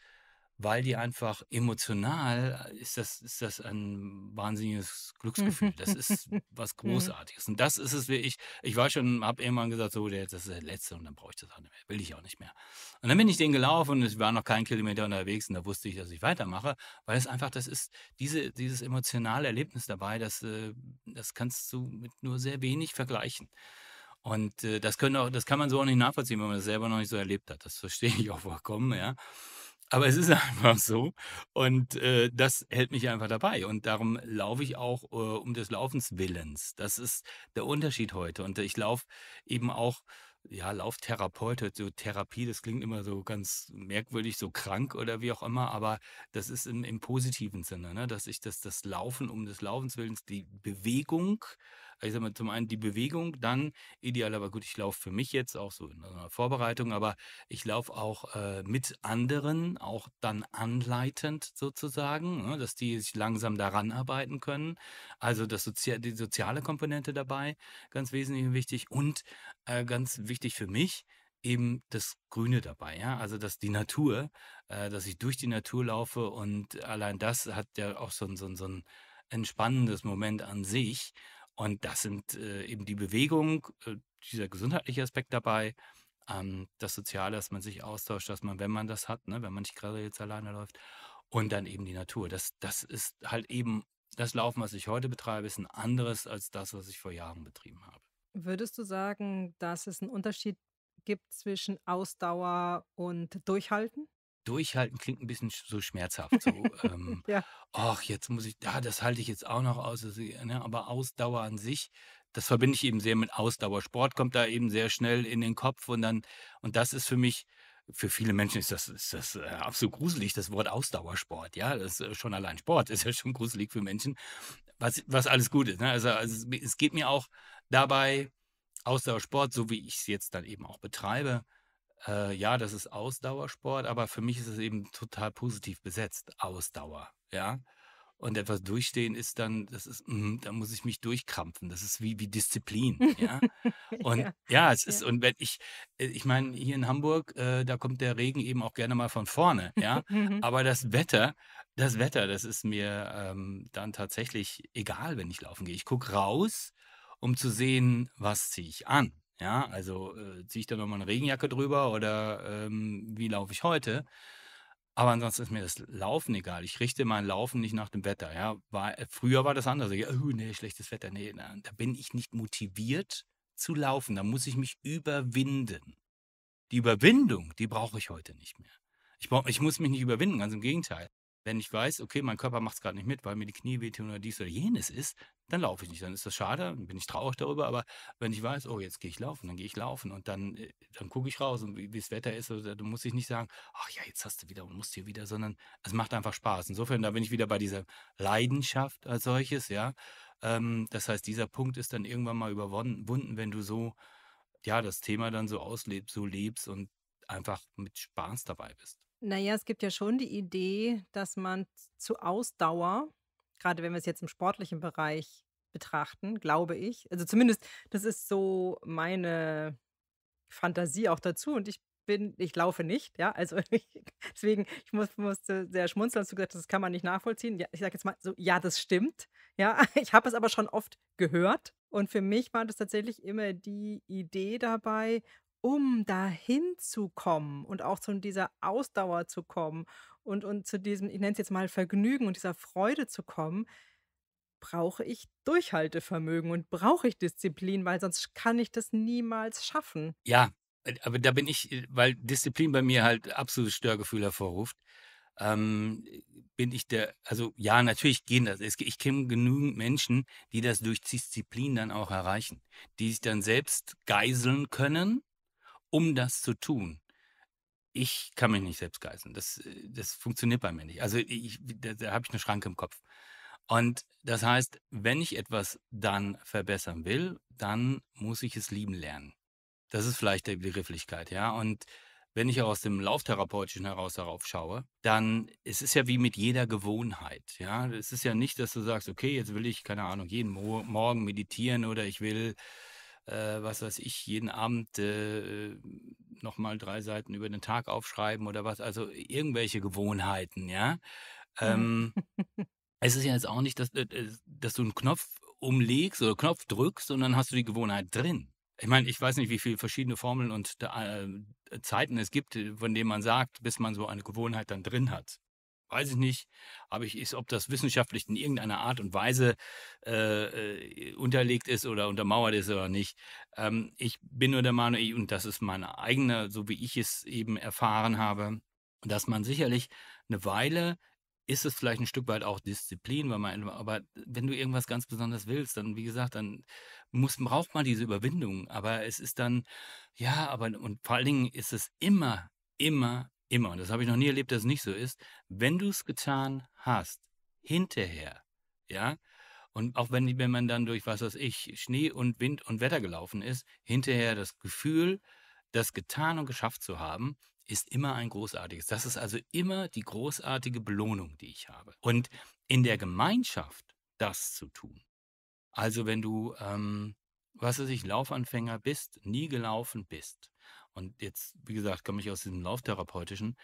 weil die einfach emotional äh, ist das, ist das ein wahnsinniges Glücksgefühl. Das ist was mhm. Großartiges. Und das ist es wirklich. Ich war schon, habe irgendwann gesagt, so, das ist der letzte und dann brauche ich das auch nicht mehr. Will ich auch nicht mehr. Und dann bin ich den gelaufen und es war noch keinen Kilometer unterwegs und da wusste ich, dass ich weitermache, weil es einfach, das ist diese, dieses emotionale Erlebnis dabei, das, äh, das kannst du mit nur sehr wenig vergleichen. Und äh, das, können auch, das kann man so auch nicht nachvollziehen, wenn man das selber noch nicht so erlebt hat. Das verstehe ich auch vollkommen, ja. Aber es ist einfach so. Und äh, das hält mich einfach dabei. Und darum laufe ich auch äh, um des Laufens Willens. Das ist der Unterschied heute. Und ich laufe eben auch, ja, Lauftherapeut, so Therapie, das klingt immer so ganz merkwürdig, so krank oder wie auch immer. Aber das ist im, im positiven Sinne, ne? dass ich das, das Laufen um des Laufens Willens, die Bewegung, ich sag mal, zum einen die Bewegung, dann ideal, aber gut, ich laufe für mich jetzt auch so in einer Vorbereitung, aber ich laufe auch äh, mit anderen, auch dann anleitend sozusagen, ne, dass die sich langsam daran arbeiten können. Also das Sozi die soziale Komponente dabei, ganz wesentlich und wichtig. Und äh, ganz wichtig für mich, eben das Grüne dabei, ja, also dass die Natur, äh, dass ich durch die Natur laufe und allein das hat ja auch so ein, so ein, so ein entspannendes Moment an sich und das sind äh, eben die Bewegung, äh, dieser gesundheitliche Aspekt dabei, ähm, das Soziale, dass man sich austauscht, dass man, wenn man das hat, ne, wenn man nicht gerade jetzt alleine läuft, und dann eben die Natur. Das, das ist halt eben, das Laufen, was ich heute betreibe, ist ein anderes als das, was ich vor Jahren betrieben habe. Würdest du sagen, dass es einen Unterschied gibt zwischen Ausdauer und Durchhalten? durchhalten klingt ein bisschen so schmerzhaft. So, ähm, ja. Ach, jetzt muss ich, ja, das halte ich jetzt auch noch aus. Also, ne, aber Ausdauer an sich, das verbinde ich eben sehr mit Ausdauer. Sport kommt da eben sehr schnell in den Kopf und dann, und das ist für mich, für viele Menschen ist das, ist das äh, absolut gruselig, das Wort Ausdauersport. Ja, das äh, schon allein Sport ist ja schon gruselig für Menschen, was, was alles gut ist. Ne? Also, also es, es geht mir auch dabei, Ausdauersport, so wie ich es jetzt dann eben auch betreibe, äh, ja, das ist Ausdauersport, aber für mich ist es eben total positiv besetzt. Ausdauer, ja. Und etwas durchstehen ist dann, das ist, mh, da muss ich mich durchkrampfen. Das ist wie, wie Disziplin, ja. Und ja, ja es ist, ja. und wenn ich, äh, ich meine, hier in Hamburg, äh, da kommt der Regen eben auch gerne mal von vorne, ja. Mhm. aber das Wetter, das Wetter, das ist mir ähm, dann tatsächlich egal, wenn ich laufen gehe. Ich gucke raus, um zu sehen, was ziehe ich an, ja, mhm. also äh, ziehe ich da nochmal eine Regenjacke drüber oder ähm, wie laufe ich heute? Aber ansonsten ist mir das Laufen egal. Ich richte mein Laufen nicht nach dem Wetter. Ja, war, äh, früher war das anders. Ich, oh, nee, schlechtes Wetter. Nee, na, da bin ich nicht motiviert zu laufen. Da muss ich mich überwinden. Die Überwindung, die brauche ich heute nicht mehr. Ich, brauch, ich muss mich nicht überwinden, ganz im Gegenteil wenn ich weiß, okay, mein Körper macht es gerade nicht mit, weil mir die Knie wehtun oder dies oder jenes ist, dann laufe ich nicht. Dann ist das schade, dann bin ich traurig darüber. Aber wenn ich weiß, oh, jetzt gehe ich laufen, dann gehe ich laufen und dann, äh, dann gucke ich raus und wie, das Wetter ist, oder, dann muss ich nicht sagen, ach ja, jetzt hast du wieder und musst hier wieder, sondern es macht einfach Spaß. Insofern, da bin ich wieder bei dieser Leidenschaft als solches, ja. Ähm, das heißt, dieser Punkt ist dann irgendwann mal überwunden, wenn du so, ja, das Thema dann so auslebst, so lebst und einfach mit Spaß dabei bist. Naja, es gibt ja schon die Idee, dass man zu Ausdauer, gerade wenn wir es jetzt im sportlichen Bereich betrachten, glaube ich, also zumindest das ist so meine Fantasie auch dazu und ich bin, ich laufe nicht, ja, also deswegen, ich muss, musste sehr schmunzeln, hast du gesagt, das kann man nicht nachvollziehen. Ja, ich sage jetzt mal so, ja, das stimmt, ja, ich habe es aber schon oft gehört und für mich war das tatsächlich immer die Idee dabei, um dahin zu kommen und auch zu dieser Ausdauer zu kommen und, und zu diesem, ich nenne es jetzt mal Vergnügen und dieser Freude zu kommen, brauche ich Durchhaltevermögen und brauche ich Disziplin, weil sonst kann ich das niemals schaffen. Ja, äh, aber da bin ich, äh, weil Disziplin bei mir halt absolutes Störgefühl hervorruft. Ähm, äh, bin ich der, also ja, natürlich gehen das. Es, ich kenne genügend Menschen, die das durch Disziplin dann auch erreichen, die sich dann selbst geiseln können um das zu tun. Ich kann mich nicht selbst geißeln. Das, äh, das funktioniert bei mir nicht. Also ich, da, da habe ich eine Schranke im Kopf. Und das heißt, wenn ich etwas dann verbessern will, dann muss ich es lieben lernen. Das ist vielleicht die Begrifflichkeit, ja. Und wenn ich auch aus dem Lauftherapeutischen heraus darauf schaue, dann es ist ja wie mit jeder Gewohnheit, ja. Es ist ja nicht, dass du sagst, okay, jetzt will ich, keine Ahnung, jeden Mo Morgen meditieren oder ich will äh, was weiß ich, jeden Abend äh, nochmal drei Seiten über den Tag aufschreiben oder was, also irgendwelche Gewohnheiten, ja. Ähm, es ist ja jetzt auch nicht, dass, äh, äh, dass du einen Knopf umlegst oder Knopf drückst und dann hast du die Gewohnheit drin. Ich meine, ich weiß nicht, wie viele verschiedene Formeln und äh, Zeiten es gibt, von denen man sagt, bis man so eine Gewohnheit dann drin hat weiß ich nicht, aber ich ist, ob das wissenschaftlich in irgendeiner Art und Weise äh, äh, unterlegt ist oder untermauert ist oder nicht. Ähm, ich bin nur der Meinung, und das ist meine eigene, so wie ich es eben erfahren habe, dass man sicherlich eine Weile ist es vielleicht ein Stück weit auch Disziplin, weil man, aber wenn du irgendwas ganz besonders willst, dann, wie gesagt, dann muss, braucht man diese Überwindung. Aber es ist dann, ja, aber, und vor allen Dingen ist es immer, immer, immer, und das habe ich noch nie erlebt, dass es nicht so ist, wenn du es getan hast, hinterher, ja, und auch wenn, wenn man dann durch, was weiß ich, Schnee und Wind und Wetter gelaufen ist, hinterher das Gefühl, das getan und geschafft zu haben, ist immer ein großartiges. Das ist also immer die großartige Belohnung, die ich habe. Und in der Gemeinschaft das zu tun. Also wenn du, ähm, was weiß ich, Laufanfänger bist, nie gelaufen bist, und jetzt, wie gesagt, komme ich aus diesem Lauftherapeutischen.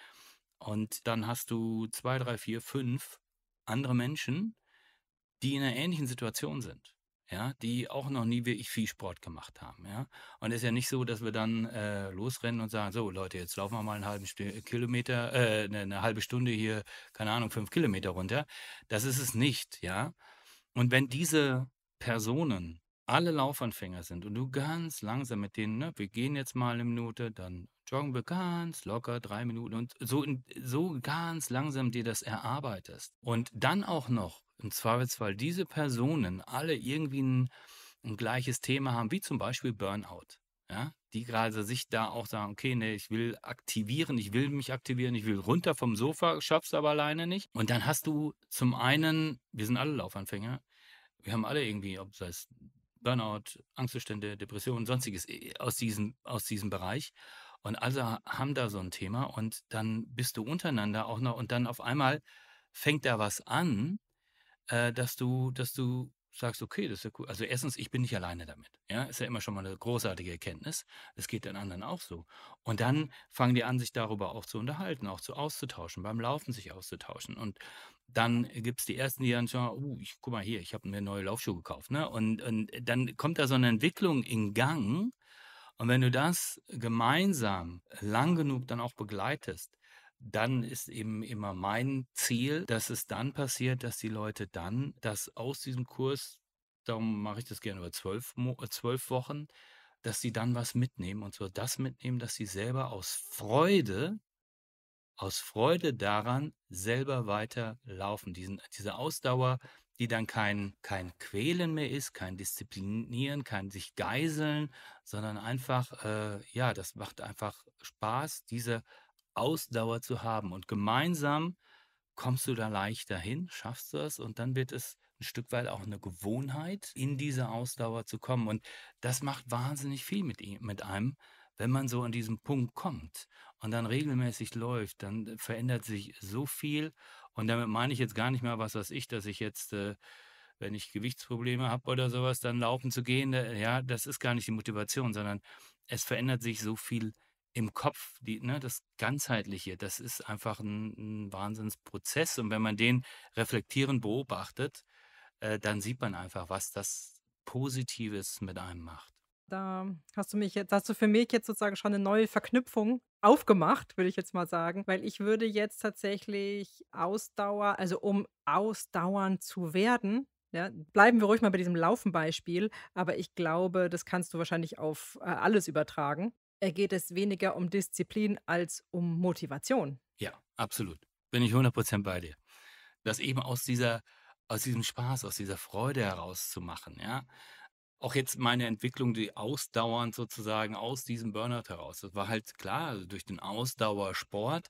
Und dann hast du zwei, drei, vier, fünf andere Menschen, die in einer ähnlichen Situation sind. Ja, die auch noch nie wirklich viel Sport gemacht haben. Ja? Und es ist ja nicht so, dass wir dann äh, losrennen und sagen, so Leute, jetzt laufen wir mal einen halben St äh, Kilometer, äh, eine, eine halbe Stunde hier, keine Ahnung, fünf Kilometer runter. Das ist es nicht, ja. Und wenn diese Personen alle Laufanfänger sind und du ganz langsam mit denen, ne, wir gehen jetzt mal eine Minute, dann joggen wir ganz locker drei Minuten und so, so ganz langsam dir das erarbeitest. Und dann auch noch, im Zweifelsfall, diese Personen alle irgendwie ein, ein gleiches Thema haben, wie zum Beispiel Burnout. Ja, die gerade sich da auch sagen, okay, nee, ich will aktivieren, ich will mich aktivieren, ich will runter vom Sofa, schaffst aber alleine nicht. Und dann hast du zum einen, wir sind alle Laufanfänger, wir haben alle irgendwie, ob es Burnout, Angstzustände, Depressionen, sonstiges äh, aus diesem, aus diesem Bereich. Und also haben da so ein Thema und dann bist du untereinander auch noch und dann auf einmal fängt da was an, äh, dass du, dass du sagst, okay, das ist ja cool. Also erstens, ich bin nicht alleine damit. Ja, ist ja immer schon mal eine großartige Erkenntnis. Es geht den anderen auch so. Und dann fangen die an, sich darüber auch zu unterhalten, auch zu auszutauschen, beim Laufen sich auszutauschen. Und dann gibt es die ersten, die dann sagen, oh, uh, ich, guck mal hier, ich habe mir neue Laufschuhe gekauft. Ne? Und, und dann kommt da so eine Entwicklung in Gang. Und wenn du das gemeinsam lang genug dann auch begleitest, dann ist eben immer mein Ziel, dass es dann passiert, dass die Leute dann, das aus diesem Kurs, darum mache ich das gerne über zwölf, äh, zwölf Wochen, dass sie dann was mitnehmen und zwar das mitnehmen, dass sie selber aus Freude, aus Freude daran selber weiterlaufen. Diesen, diese Ausdauer, die dann kein, kein Quälen mehr ist, kein Disziplinieren, kein sich geiseln, sondern einfach, äh, ja, das macht einfach Spaß, diese Ausdauer zu haben. Und gemeinsam kommst du da leichter hin, schaffst du es und dann wird es ein Stück weit auch eine Gewohnheit, in diese Ausdauer zu kommen. Und das macht wahnsinnig viel mit, ihm, mit einem, wenn man so an diesen Punkt kommt und dann regelmäßig läuft, dann äh, verändert sich so viel. Und damit meine ich jetzt gar nicht mehr, was weiß ich, dass ich jetzt, äh, wenn ich Gewichtsprobleme habe oder sowas, dann laufen zu gehen. Äh, ja, das ist gar nicht die Motivation, sondern es verändert sich so viel im Kopf, die, ne, das Ganzheitliche, das ist einfach ein, ein Wahnsinnsprozess. Und wenn man den reflektierend beobachtet, äh, dann sieht man einfach, was das Positives mit einem macht. Da hast du mich jetzt, hast du für mich jetzt sozusagen schon eine neue Verknüpfung aufgemacht, würde ich jetzt mal sagen. Weil ich würde jetzt tatsächlich Ausdauer, also um ausdauernd zu werden, ja, bleiben wir ruhig mal bei diesem Laufenbeispiel, aber ich glaube, das kannst du wahrscheinlich auf äh, alles übertragen geht es weniger um Disziplin als um Motivation. Ja, absolut. Bin ich 100% bei dir. Das eben aus dieser aus diesem Spaß, aus dieser Freude herauszumachen, ja. Auch jetzt meine Entwicklung, die ausdauernd sozusagen aus diesem Burnout heraus. Das war halt klar also durch den Ausdauersport,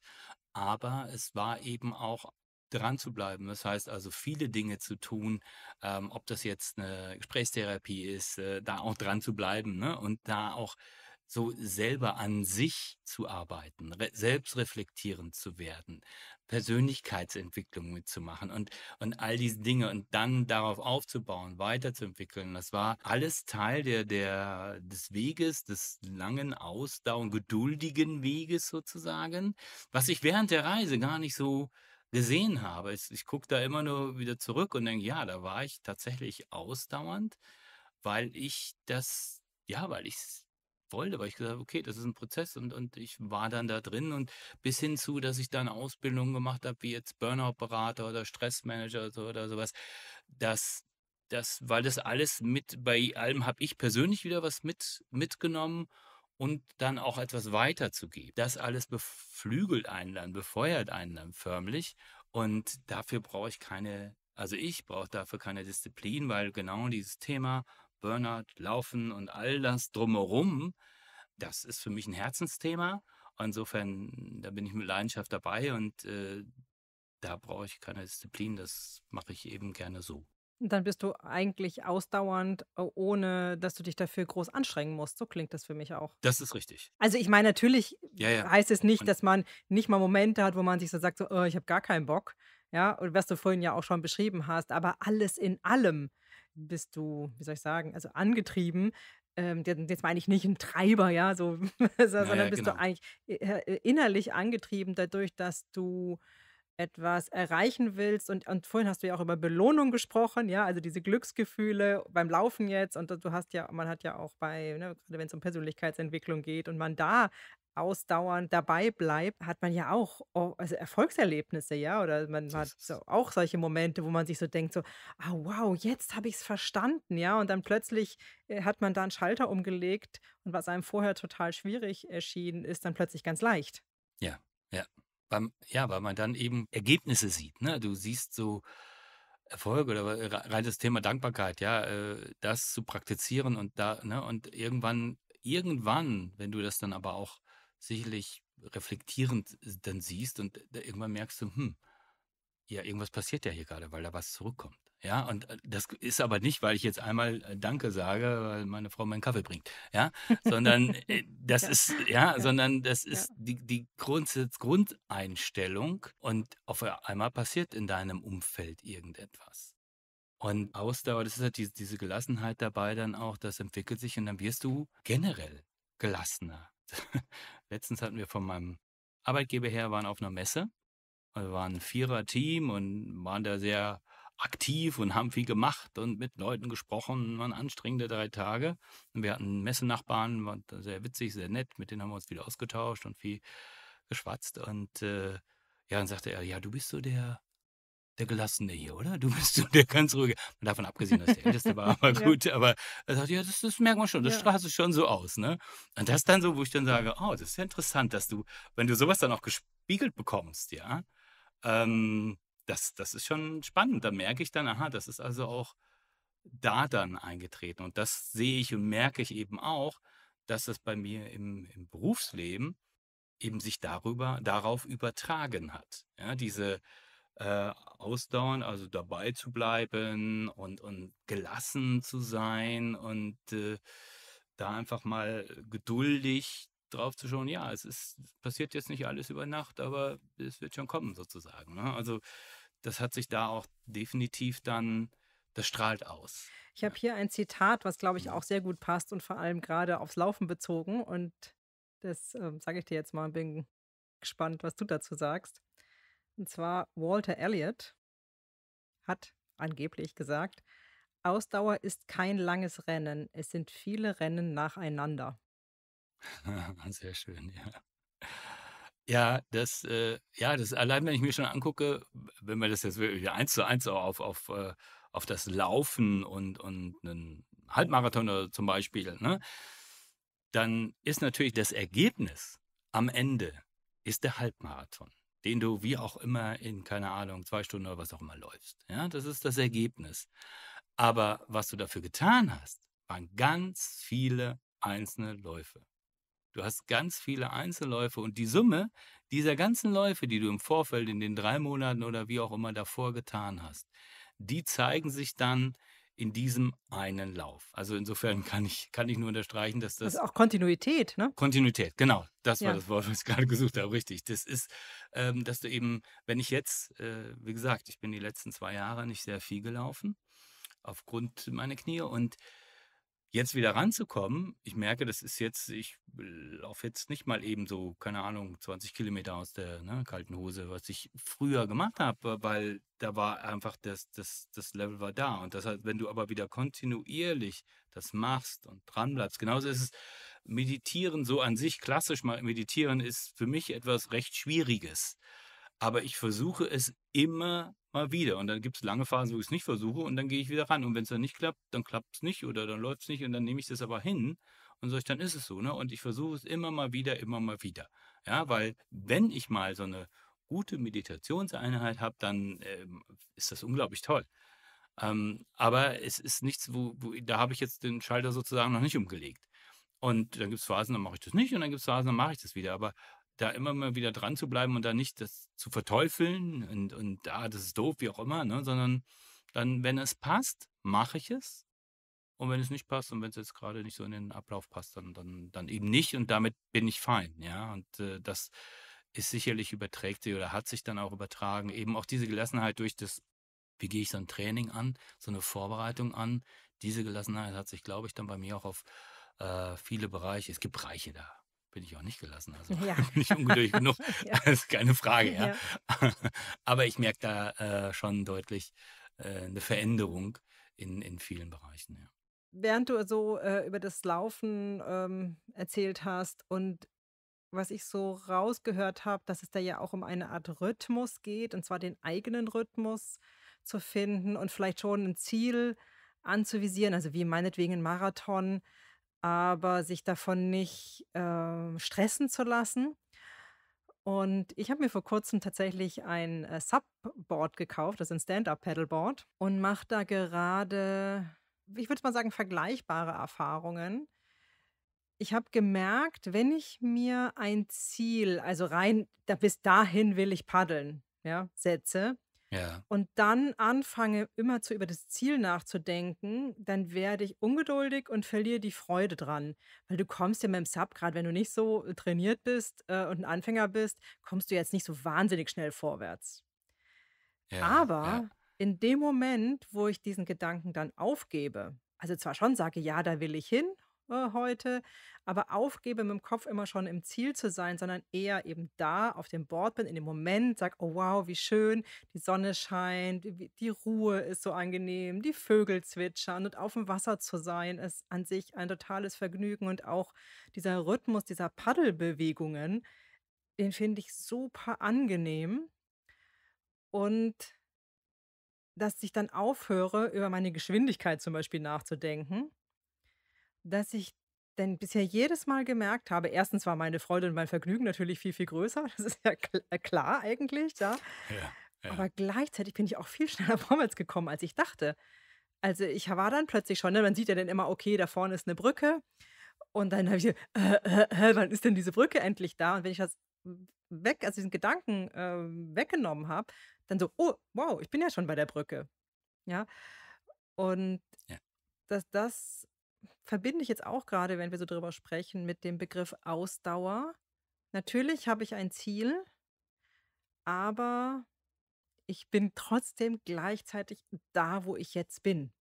aber es war eben auch dran zu bleiben. Das heißt also viele Dinge zu tun, ähm, ob das jetzt eine Gesprächstherapie ist, äh, da auch dran zu bleiben ne? und da auch so selber an sich zu arbeiten, selbstreflektierend zu werden, Persönlichkeitsentwicklung mitzumachen und, und all diese Dinge und dann darauf aufzubauen, weiterzuentwickeln. Das war alles Teil der, der, des Weges, des langen Ausdauern, geduldigen Weges sozusagen, was ich während der Reise gar nicht so gesehen habe. Ich, ich gucke da immer nur wieder zurück und denke, ja, da war ich tatsächlich ausdauernd, weil ich das, ja, weil ich es wollte, weil ich gesagt habe, okay, das ist ein Prozess und, und ich war dann da drin und bis hin zu, dass ich dann Ausbildungen gemacht habe, wie jetzt Burnout-Berater oder Stressmanager oder sowas, dass das, weil das alles mit, bei allem habe ich persönlich wieder was mit, mitgenommen und dann auch etwas weiterzugeben. Das alles beflügelt einen dann, befeuert einen dann förmlich und dafür brauche ich keine, also ich brauche dafür keine Disziplin, weil genau dieses Thema Burnout, Laufen und all das drumherum, das ist für mich ein Herzensthema. Insofern, da bin ich mit Leidenschaft dabei und äh, da brauche ich keine Disziplin, das mache ich eben gerne so. Dann bist du eigentlich ausdauernd, äh, ohne dass du dich dafür groß anstrengen musst. So klingt das für mich auch. Das ist richtig. Also ich meine, natürlich ja, ja. heißt es nicht, dass man nicht mal Momente hat, wo man sich so sagt, so, oh, ich habe gar keinen Bock. Ja, und was du vorhin ja auch schon beschrieben hast, aber alles in allem bist du, wie soll ich sagen, also angetrieben. Ähm, jetzt meine ich nicht ein Treiber, ja, so, sondern naja, bist du genau. eigentlich äh, äh, innerlich angetrieben dadurch, dass du etwas erreichen willst und, und vorhin hast du ja auch über Belohnung gesprochen, ja, also diese Glücksgefühle beim Laufen jetzt und du hast ja, man hat ja auch bei, ne, gerade wenn es um Persönlichkeitsentwicklung geht und man da ausdauernd dabei bleibt, hat man ja auch also Erfolgserlebnisse, ja, oder man hat so auch solche Momente, wo man sich so denkt, so, ah wow, jetzt habe ich es verstanden, ja, und dann plötzlich äh, hat man da einen Schalter umgelegt und was einem vorher total schwierig erschien, ist dann plötzlich ganz leicht. Ja, ja, weil, ja, weil man dann eben Ergebnisse sieht, ne, du siehst so Erfolg oder rein das Thema Dankbarkeit, ja, äh, das zu praktizieren und da, ne, und irgendwann irgendwann, wenn du das dann aber auch sicherlich reflektierend dann siehst und irgendwann merkst du, hm, ja, irgendwas passiert ja hier gerade, weil da was zurückkommt. Ja, und äh, das ist aber nicht, weil ich jetzt einmal äh, Danke sage, weil meine Frau meinen Kaffee bringt. Ja, sondern äh, das ja. ist, ja, ja, sondern das ist ja. die, die Grundsatz Grundeinstellung und auf einmal passiert in deinem Umfeld irgendetwas. Und Ausdauer, das ist halt diese, diese Gelassenheit dabei dann auch, das entwickelt sich und dann wirst du generell gelassener letztens hatten wir von meinem Arbeitgeber her, waren auf einer Messe. Wir waren ein Vierer-Team und waren da sehr aktiv und haben viel gemacht und mit Leuten gesprochen. Waren anstrengende drei Tage. Und wir hatten Messenachbarn, waren sehr witzig, sehr nett. Mit denen haben wir uns viel ausgetauscht und viel geschwatzt. Und äh, ja, dann sagte er, ja, du bist so der der Gelassene hier, oder? Du bist so der ganz ruhige. Davon abgesehen, dass der Älteste war, aber gut. Ja. Aber er sagt, ja, das, das merkt man schon, das ja. strahlt schon so aus. Ne? Und das dann so, wo ich dann sage, oh, das ist ja interessant, dass du, wenn du sowas dann auch gespiegelt bekommst, ja, ähm, das, das ist schon spannend. Da merke ich dann, aha, das ist also auch da dann eingetreten. Und das sehe ich und merke ich eben auch, dass das bei mir im, im Berufsleben eben sich darüber, darauf übertragen hat. Ja, diese, äh, ausdauern, also dabei zu bleiben und, und gelassen zu sein und äh, da einfach mal geduldig drauf zu schauen, ja, es ist, passiert jetzt nicht alles über Nacht, aber es wird schon kommen sozusagen. Ne? Also das hat sich da auch definitiv dann, das strahlt aus. Ich habe hier ein Zitat, was glaube ich mhm. auch sehr gut passt und vor allem gerade aufs Laufen bezogen und das äh, sage ich dir jetzt mal, bin gespannt, was du dazu sagst. Und zwar Walter Elliott hat angeblich gesagt, Ausdauer ist kein langes Rennen, es sind viele Rennen nacheinander. Sehr schön, ja. Ja, das, äh, ja, das allein, wenn ich mir schon angucke, wenn man das jetzt wirklich eins zu eins auf, auf, äh, auf das Laufen und, und einen Halbmarathon zum Beispiel, ne, dann ist natürlich das Ergebnis am Ende ist der Halbmarathon den du wie auch immer in, keine Ahnung, zwei Stunden oder was auch immer läufst. Ja, das ist das Ergebnis. Aber was du dafür getan hast, waren ganz viele einzelne Läufe. Du hast ganz viele Einzelläufe und die Summe dieser ganzen Läufe, die du im Vorfeld in den drei Monaten oder wie auch immer davor getan hast, die zeigen sich dann in diesem einen Lauf. Also insofern kann ich, kann ich nur unterstreichen, dass das. Also auch Kontinuität, ne? Kontinuität, genau. Das ja. war das Wort, was ich gerade gesucht habe, richtig. Das ist, ähm, dass du eben, wenn ich jetzt, äh, wie gesagt, ich bin die letzten zwei Jahre nicht sehr viel gelaufen, aufgrund meiner Knie und jetzt wieder ranzukommen, ich merke, das ist jetzt, ich laufe jetzt nicht mal eben so, keine Ahnung, 20 Kilometer aus der ne, kalten Hose, was ich früher gemacht habe, weil da war einfach das, das, das Level war da. Und das heißt, wenn du aber wieder kontinuierlich das machst und dran bleibst, genauso ist es meditieren so an sich klassisch mal meditieren ist für mich etwas recht Schwieriges. Aber ich versuche es immer mal wieder. Und dann gibt es lange Phasen, wo ich es nicht versuche und dann gehe ich wieder ran. Und wenn es dann nicht klappt, dann klappt es nicht oder dann läuft es nicht und dann nehme ich das aber hin und so, dann ist es so. Ne? Und ich versuche es immer mal wieder, immer mal wieder. Ja, weil wenn ich mal so eine gute Meditationseinheit habe, dann ähm, ist das unglaublich toll. Ähm, aber es ist nichts, wo, wo da habe ich jetzt den Schalter sozusagen noch nicht umgelegt. Und dann gibt es Phasen, dann mache ich das nicht und dann gibt es Phasen, dann mache ich das wieder. Aber da immer mal wieder dran zu bleiben und da nicht das zu verteufeln und, und ah, das ist doof, wie auch immer, ne? sondern dann, wenn es passt, mache ich es. Und wenn es nicht passt und wenn es jetzt gerade nicht so in den Ablauf passt, dann, dann, dann eben nicht und damit bin ich fein. Ja, und äh, das ist sicherlich überträgt oder hat sich dann auch übertragen, eben auch diese Gelassenheit durch das, wie gehe ich so ein Training an, so eine Vorbereitung an. Diese Gelassenheit hat sich, glaube ich, dann bei mir auch auf äh, viele Bereiche, es gibt Bereiche da, bin ich auch nicht gelassen. Also ja. nicht ungeduldig genug, ja. das ist keine Frage. Ja. ja. Aber ich merke da äh, schon deutlich äh, eine Veränderung in, in vielen Bereichen. Ja. Während du so äh, über das Laufen ähm, erzählt hast und was ich so rausgehört habe, dass es da ja auch um eine Art Rhythmus geht, und zwar den eigenen Rhythmus zu finden und vielleicht schon ein Ziel anzuvisieren, also wie meinetwegen ein Marathon, aber sich davon nicht äh, stressen zu lassen. Und ich habe mir vor kurzem tatsächlich ein äh, Subboard gekauft, das ist ein Stand-up-Pedalboard und mache da gerade, ich würde mal sagen, vergleichbare Erfahrungen. Ich habe gemerkt, wenn ich mir ein Ziel, also rein da bis dahin will ich paddeln, ja, setze, ja. Und dann anfange immer zu über das Ziel nachzudenken, dann werde ich ungeduldig und verliere die Freude dran. Weil du kommst ja mit dem Sub, gerade wenn du nicht so äh, trainiert bist äh, und ein Anfänger bist, kommst du jetzt nicht so wahnsinnig schnell vorwärts. Ja, Aber ja. in dem Moment, wo ich diesen Gedanken dann aufgebe, also zwar schon sage, ja, da will ich hin, äh, heute, aber aufgebe, mit dem Kopf immer schon im Ziel zu sein, sondern eher eben da auf dem Board bin, in dem Moment, sag, oh wow, wie schön, die Sonne scheint, die Ruhe ist so angenehm, die Vögel zwitschern und auf dem Wasser zu sein, ist an sich ein totales Vergnügen und auch dieser Rhythmus dieser Paddelbewegungen, den finde ich super angenehm und dass ich dann aufhöre, über meine Geschwindigkeit zum Beispiel nachzudenken, dass ich denn bisher jedes Mal gemerkt habe, erstens war meine Freude und mein Vergnügen natürlich viel, viel größer. Das ist ja äh, klar eigentlich, ja. ja, ja. Aber gleichzeitig bin ich auch viel schneller vorwärts gekommen, als ich dachte. Also ich war dann plötzlich schon, ne, man sieht ja dann immer, okay, da vorne ist eine Brücke. Und dann habe ich, äh, äh, äh, wann ist denn diese Brücke endlich da? Und wenn ich das weg, also diesen Gedanken äh, weggenommen habe, dann so, oh, wow, ich bin ja schon bei der Brücke. Ja. Und ja. dass das verbinde ich jetzt auch gerade, wenn wir so drüber sprechen, mit dem Begriff Ausdauer. Natürlich habe ich ein Ziel, aber ich bin trotzdem gleichzeitig da, wo ich jetzt bin.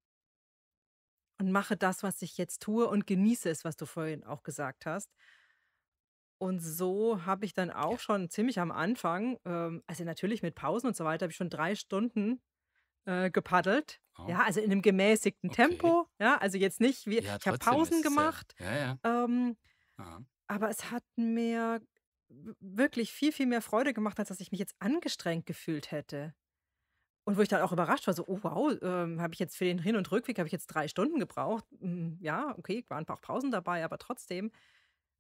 Und mache das, was ich jetzt tue und genieße es, was du vorhin auch gesagt hast. Und so habe ich dann auch schon ziemlich am Anfang, ähm, also natürlich mit Pausen und so weiter, habe ich schon drei Stunden äh, gepaddelt. Oh. Ja, also in einem gemäßigten okay. Tempo. Ja, also jetzt nicht, wie, ja, ich habe Pausen gemacht. Ja, ja. Ähm, aber es hat mir wirklich viel, viel mehr Freude gemacht, als dass ich mich jetzt angestrengt gefühlt hätte. Und wo ich dann auch überrascht war, so, oh wow, ähm, habe ich jetzt für den Hin- und Rückweg, habe ich jetzt drei Stunden gebraucht. Hm, ja, okay, waren ein paar Pausen dabei, aber trotzdem.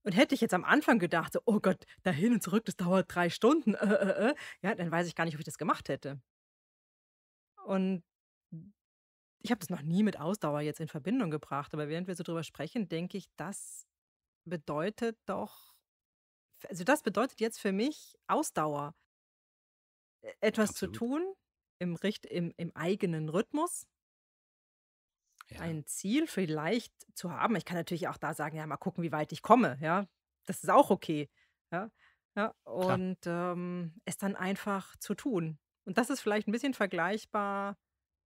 Und hätte ich jetzt am Anfang gedacht, so, oh Gott, da hin und zurück, das dauert drei Stunden, äh, äh, äh, ja, dann weiß ich gar nicht, ob ich das gemacht hätte. Und ich habe das noch nie mit Ausdauer jetzt in Verbindung gebracht, aber während wir so drüber sprechen, denke ich, das bedeutet doch, also das bedeutet jetzt für mich Ausdauer. E, etwas Absolut. zu tun im, Richt, im, im eigenen Rhythmus, ja. ein Ziel vielleicht zu haben. Ich kann natürlich auch da sagen, ja, mal gucken, wie weit ich komme, ja. Das ist auch okay. Ja. ja. Und ähm, es dann einfach zu tun. Und das ist vielleicht ein bisschen vergleichbar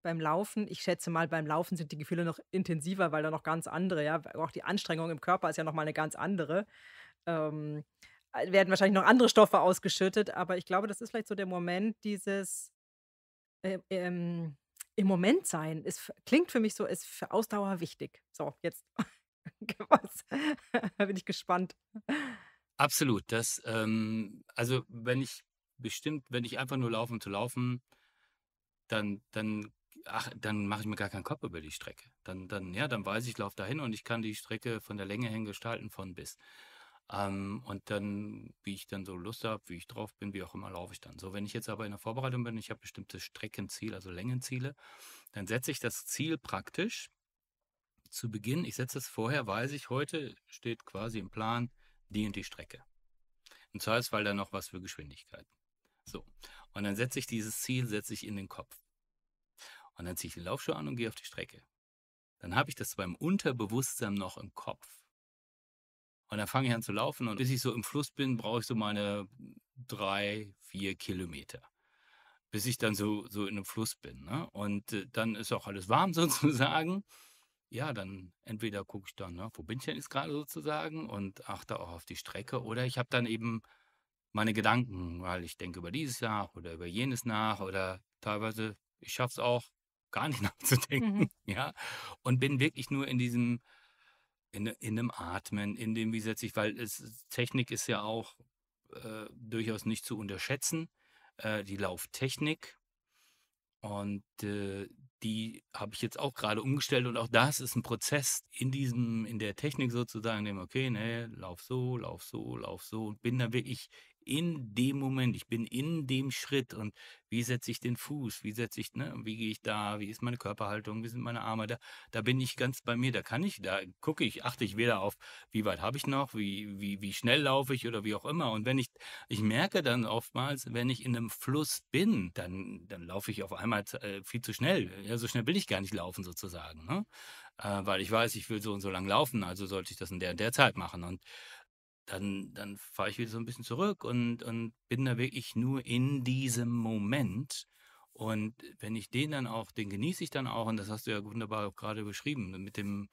beim Laufen. Ich schätze mal, beim Laufen sind die Gefühle noch intensiver, weil da noch ganz andere, ja, auch die Anstrengung im Körper ist ja nochmal eine ganz andere. Ähm, äh, werden wahrscheinlich noch andere Stoffe ausgeschüttet, aber ich glaube, das ist vielleicht so der Moment, dieses äh, ähm, im Moment sein. Es klingt für mich so, ist für Ausdauer wichtig. So, jetzt bin ich gespannt. Absolut. Das, ähm, also wenn ich bestimmt, wenn ich einfach nur laufe, um zu laufen, dann, dann, ach, dann mache ich mir gar keinen Kopf über die Strecke. Dann, dann, ja, dann weiß ich, ich laufe dahin und ich kann die Strecke von der Länge her gestalten, von bis. Ähm, und dann, wie ich dann so Lust habe, wie ich drauf bin, wie auch immer, laufe ich dann. So, wenn ich jetzt aber in der Vorbereitung bin, ich habe bestimmte Streckenziele, also Längenziele, dann setze ich das Ziel praktisch zu Beginn. Ich setze es vorher, weiß ich, heute steht quasi im Plan die und die Strecke. Und zwar ist, weil da noch was für Geschwindigkeiten. So. Und dann setze ich dieses Ziel, setze ich in den Kopf. Und dann ziehe ich den Laufschuh an und gehe auf die Strecke. Dann habe ich das beim Unterbewusstsein noch im Kopf. Und dann fange ich an zu laufen und bis ich so im Fluss bin, brauche ich so meine drei, vier Kilometer. Bis ich dann so, so in einem Fluss bin. Ne? Und äh, dann ist auch alles warm sozusagen. Ja, dann entweder gucke ich dann, ne, wo bin ich denn jetzt gerade sozusagen und achte auch auf die Strecke. Oder ich habe dann eben meine Gedanken, weil ich denke über dieses nach oder über jenes nach oder teilweise, ich schaffe es auch, gar nicht nachzudenken. Mhm. Ja. Und bin wirklich nur in diesem, in, in einem Atmen, in dem, wie setze ich, weil es, Technik ist ja auch äh, durchaus nicht zu unterschätzen. Äh, die Lauftechnik. Und äh, die habe ich jetzt auch gerade umgestellt und auch das ist ein Prozess in diesem, in der Technik sozusagen, dem, okay, ne, lauf so, lauf so, lauf so und bin da wirklich in dem Moment, ich bin in dem Schritt und wie setze ich den Fuß, wie setze ich, ne, wie gehe ich da, wie ist meine Körperhaltung, wie sind meine Arme, da, da bin ich ganz bei mir, da kann ich, da gucke ich, achte ich weder auf, wie weit habe ich noch, wie, wie, wie schnell laufe ich oder wie auch immer. Und wenn ich, ich merke dann oftmals, wenn ich in einem Fluss bin, dann, dann laufe ich auf einmal äh, viel zu schnell. Ja, so schnell will ich gar nicht laufen sozusagen, ne? Äh, weil ich weiß, ich will so und so lang laufen, also sollte ich das in der, der Zeit machen. Und dann, dann fahre ich wieder so ein bisschen zurück und, und bin da wirklich nur in diesem Moment. Und wenn ich den dann auch, den genieße ich dann auch, und das hast du ja wunderbar auch gerade beschrieben, mit dem,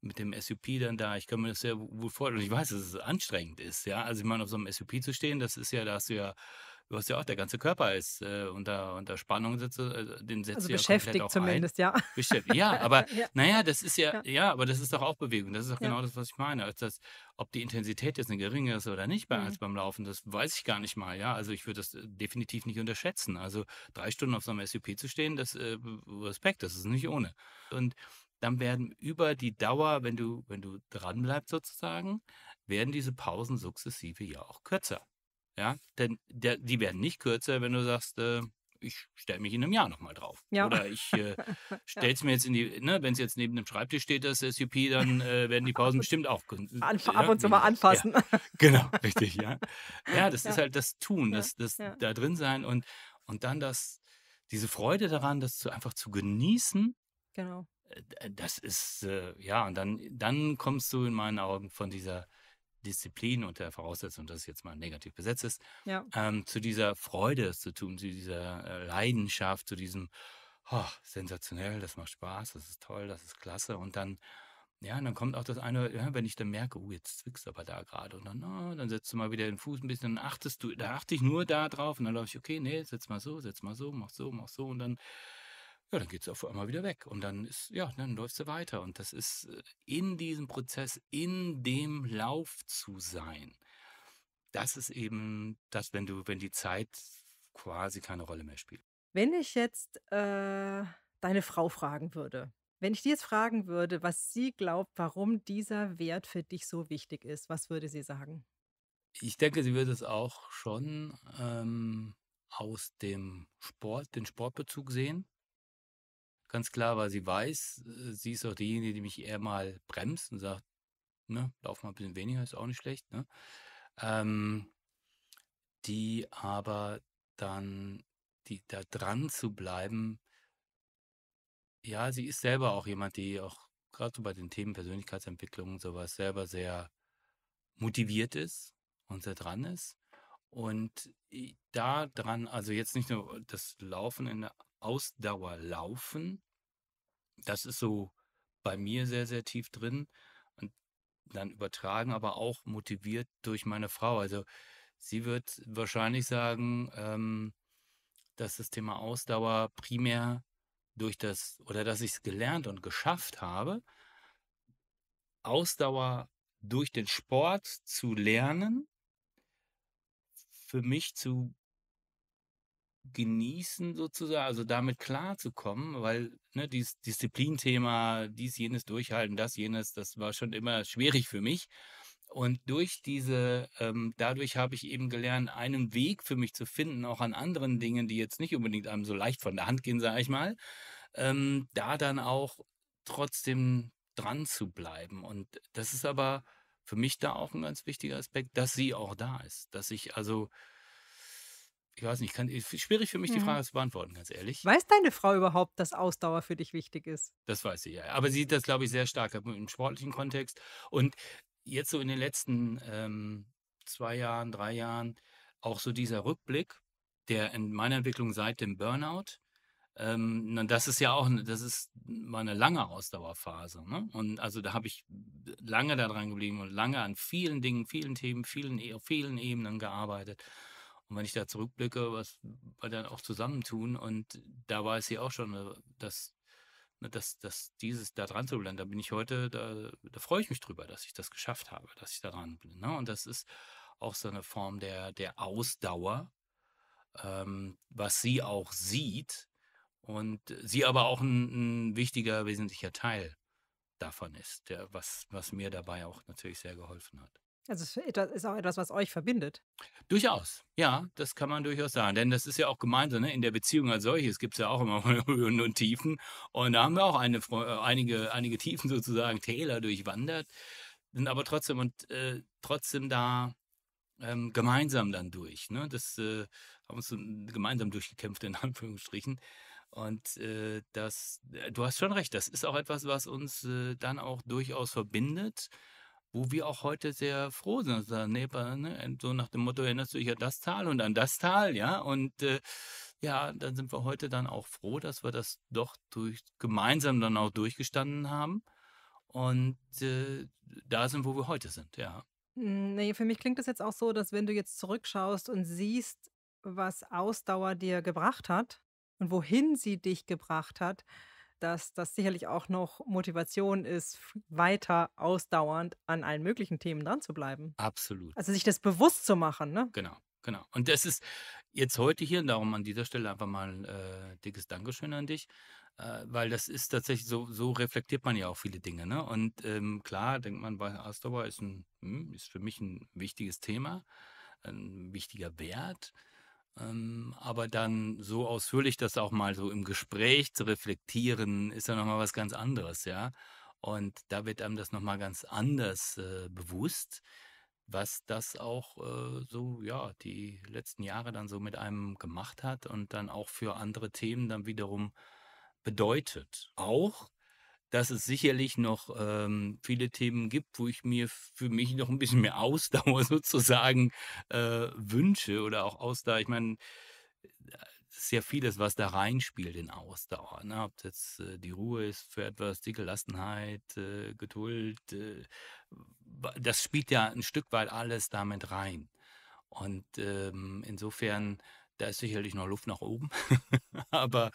mit dem SUP dann da. Ich kann mir das sehr wohl vorstellen. Ich weiß, dass es anstrengend ist, ja. Also ich meine, auf so einem SUP zu stehen, das ist ja, da hast du ja du hast ja auch, der ganze Körper ist äh, unter, unter Spannung, sitze, äh, äh, den setzt also du ja beschäftigt komplett zumindest, ja. Beschäftigt, ja, aber ja. naja, das ist ja, ja, ja, aber das ist doch auch Bewegung. Das ist doch ja. genau das, was ich meine. Also das, ob die Intensität jetzt eine geringe ist oder nicht bei, mhm. als beim Laufen, das weiß ich gar nicht mal, ja. Also ich würde das äh, definitiv nicht unterschätzen. Also drei Stunden auf so einem SUP zu stehen, das äh, Respekt, das ist nicht ohne. Und dann werden über die Dauer, wenn du, wenn du dran bleibst sozusagen, werden diese Pausen sukzessive ja auch kürzer. Ja, denn der, die werden nicht kürzer, wenn du sagst, äh, ich stelle mich in einem Jahr nochmal drauf. Ja. Oder ich äh, stelle es ja. mir jetzt in die, ne, wenn es jetzt neben dem Schreibtisch steht, das SUP, dann äh, werden die Pausen bestimmt auch. Äh, Anf ab und zu mal anfassen. Ja. Genau, richtig, ja. Ja, das ist halt das Tun, das, das da drin sein und, und dann das, diese Freude daran, das zu, einfach zu genießen. Genau. Äh, das ist, äh, ja, und dann, dann kommst du in meinen Augen von dieser Disziplin und der Voraussetzung, dass es jetzt mal negativ besetzt ist, ja. ähm, zu dieser Freude zu tun, zu dieser äh, Leidenschaft, zu diesem oh, sensationell, das macht Spaß, das ist toll, das ist klasse und dann ja, dann kommt auch das eine, ja, wenn ich dann merke, oh, jetzt zwickst du aber da gerade und dann, oh, dann setzt du mal wieder den Fuß ein bisschen, dann achtest du, da achte ich nur da drauf und dann läufe ich, okay, nee, setz mal so, setz mal so, mach so, mach so und dann ja, dann geht es auf einmal wieder weg. Und dann ist, ja, dann läufst du weiter. Und das ist äh, in diesem Prozess, in dem Lauf zu sein. Das ist eben das, wenn du, wenn die Zeit quasi keine Rolle mehr spielt. Wenn ich jetzt äh, deine Frau fragen würde, wenn ich dir jetzt fragen würde, was sie glaubt, warum dieser Wert für dich so wichtig ist, was würde sie sagen? Ich denke, sie würde es auch schon ähm, aus dem Sport, den Sportbezug sehen ganz klar, weil sie weiß, äh, sie ist auch diejenige, die mich eher mal bremst und sagt, ne, lauf mal ein bisschen weniger, ist auch nicht schlecht, ne? Ähm, die aber dann, die da dran zu bleiben, ja, sie ist selber auch jemand, die auch gerade so bei den Themen Persönlichkeitsentwicklung und sowas selber sehr motiviert ist und sehr dran ist. Und da dran, also jetzt nicht nur das Laufen in der Ausdauer laufen. Das ist so bei mir sehr, sehr tief drin. Und dann übertragen, aber auch motiviert durch meine Frau. Also sie wird wahrscheinlich sagen, ähm, dass das Thema Ausdauer primär durch das, oder dass ich es gelernt und geschafft habe, Ausdauer durch den Sport zu lernen, für mich zu genießen sozusagen, also damit klarzukommen, weil ne, dieses Disziplinthema, dies, jenes durchhalten, das, jenes, das war schon immer schwierig für mich. Und durch diese, ähm, dadurch habe ich eben gelernt, einen Weg für mich zu finden, auch an anderen Dingen, die jetzt nicht unbedingt einem so leicht von der Hand gehen, sage ich mal, ähm, da dann auch trotzdem dran zu bleiben. Und das ist aber für mich da auch ein ganz wichtiger Aspekt, dass sie auch da ist, dass ich also ich weiß nicht, kann, schwierig für mich, die mhm. Frage zu beantworten, ganz ehrlich. Weiß deine Frau überhaupt, dass Ausdauer für dich wichtig ist? Das weiß sie, ja. Aber sie sieht das, glaube ich, sehr stark äh, im sportlichen Kontext. Und jetzt so in den letzten ähm, zwei Jahren, drei Jahren, auch so dieser Rückblick, der in meiner Entwicklung seit dem Burnout, ähm, das ist ja auch, das ist mal eine lange Ausdauerphase. Ne? Und also da habe ich lange daran geblieben und lange an vielen Dingen, vielen Themen, vielen, e, vielen Ebenen gearbeitet. Und wenn ich da zurückblicke, was wir dann auch zusammentun, und da weiß es auch schon, äh, dass, ne, dass, dass dieses da dran zu bleiben, da bin ich heute, da, da freue ich mich drüber, dass ich das geschafft habe, dass ich da dran bin. Ne? Und das ist auch so eine Form der, der Ausdauer, ähm, was sie auch sieht und sie aber auch ein, ein wichtiger, wesentlicher Teil davon ist, der, was, was mir dabei auch natürlich sehr geholfen hat. Also es ist auch etwas, was euch verbindet. Durchaus, ja, das kann man durchaus sagen. Denn das ist ja auch gemeinsam, ne? in der Beziehung als solches gibt es ja auch immer Höhen und Tiefen. Und da haben wir auch eine, äh, einige, einige Tiefen sozusagen, Täler durchwandert, sind aber trotzdem und äh, trotzdem da ähm, gemeinsam dann durch. Ne? Das äh, haben uns gemeinsam durchgekämpft, in Anführungsstrichen. Und äh, das, äh, du hast schon recht, das ist auch etwas, was uns äh, dann auch durchaus verbindet wo wir auch heute sehr froh sind. Also, ne, ne so nach dem Motto, erinnerst du dich an das Tal und an das Tal, ja, und äh, ja, dann sind wir heute dann auch froh, dass wir das doch durch, gemeinsam dann auch durchgestanden haben und äh, da sind, wo wir heute sind, ja. Hm, nee, für mich klingt das jetzt auch so, dass wenn du jetzt zurückschaust und siehst, was Ausdauer dir gebracht hat und wohin sie dich gebracht hat, dass das sicherlich auch noch Motivation ist, weiter ausdauernd an allen möglichen Themen dran zu bleiben. Absolut. Also sich das bewusst zu machen, ne? Genau. Genau. Und das ist jetzt heute hier, darum an dieser Stelle einfach mal äh, dickes Dankeschön an dich äh, weil das ist tatsächlich so, so reflektiert man ja auch viele Dinge. Ne? Und ähm, klar, denkt man, bei Ausdauer ist, hm, ist für mich ein wichtiges Thema, ein wichtiger Wert. Ähm, aber dann so ausführlich das auch mal so im Gespräch zu reflektieren, ist ja nochmal was ganz anderes, ja. Und da wird einem das nochmal ganz anders äh, bewusst, was das auch äh, so, ja, die letzten Jahre dann so mit einem gemacht hat und dann auch für andere Themen dann wiederum bedeutet. Auch dass es sicherlich noch ähm, viele Themen gibt, wo ich mir für mich noch ein bisschen mehr Ausdauer sozusagen äh, wünsche oder auch Ausdauer. Ich meine, es ist ja vieles, was da reinspielt in Ausdauer. Ne? Ob das äh, die Ruhe ist für etwas, die Gelassenheit, äh, Geduld, äh, das spielt ja ein Stück weit alles damit rein. Und ähm, insofern, da ist sicherlich noch Luft nach oben. Aber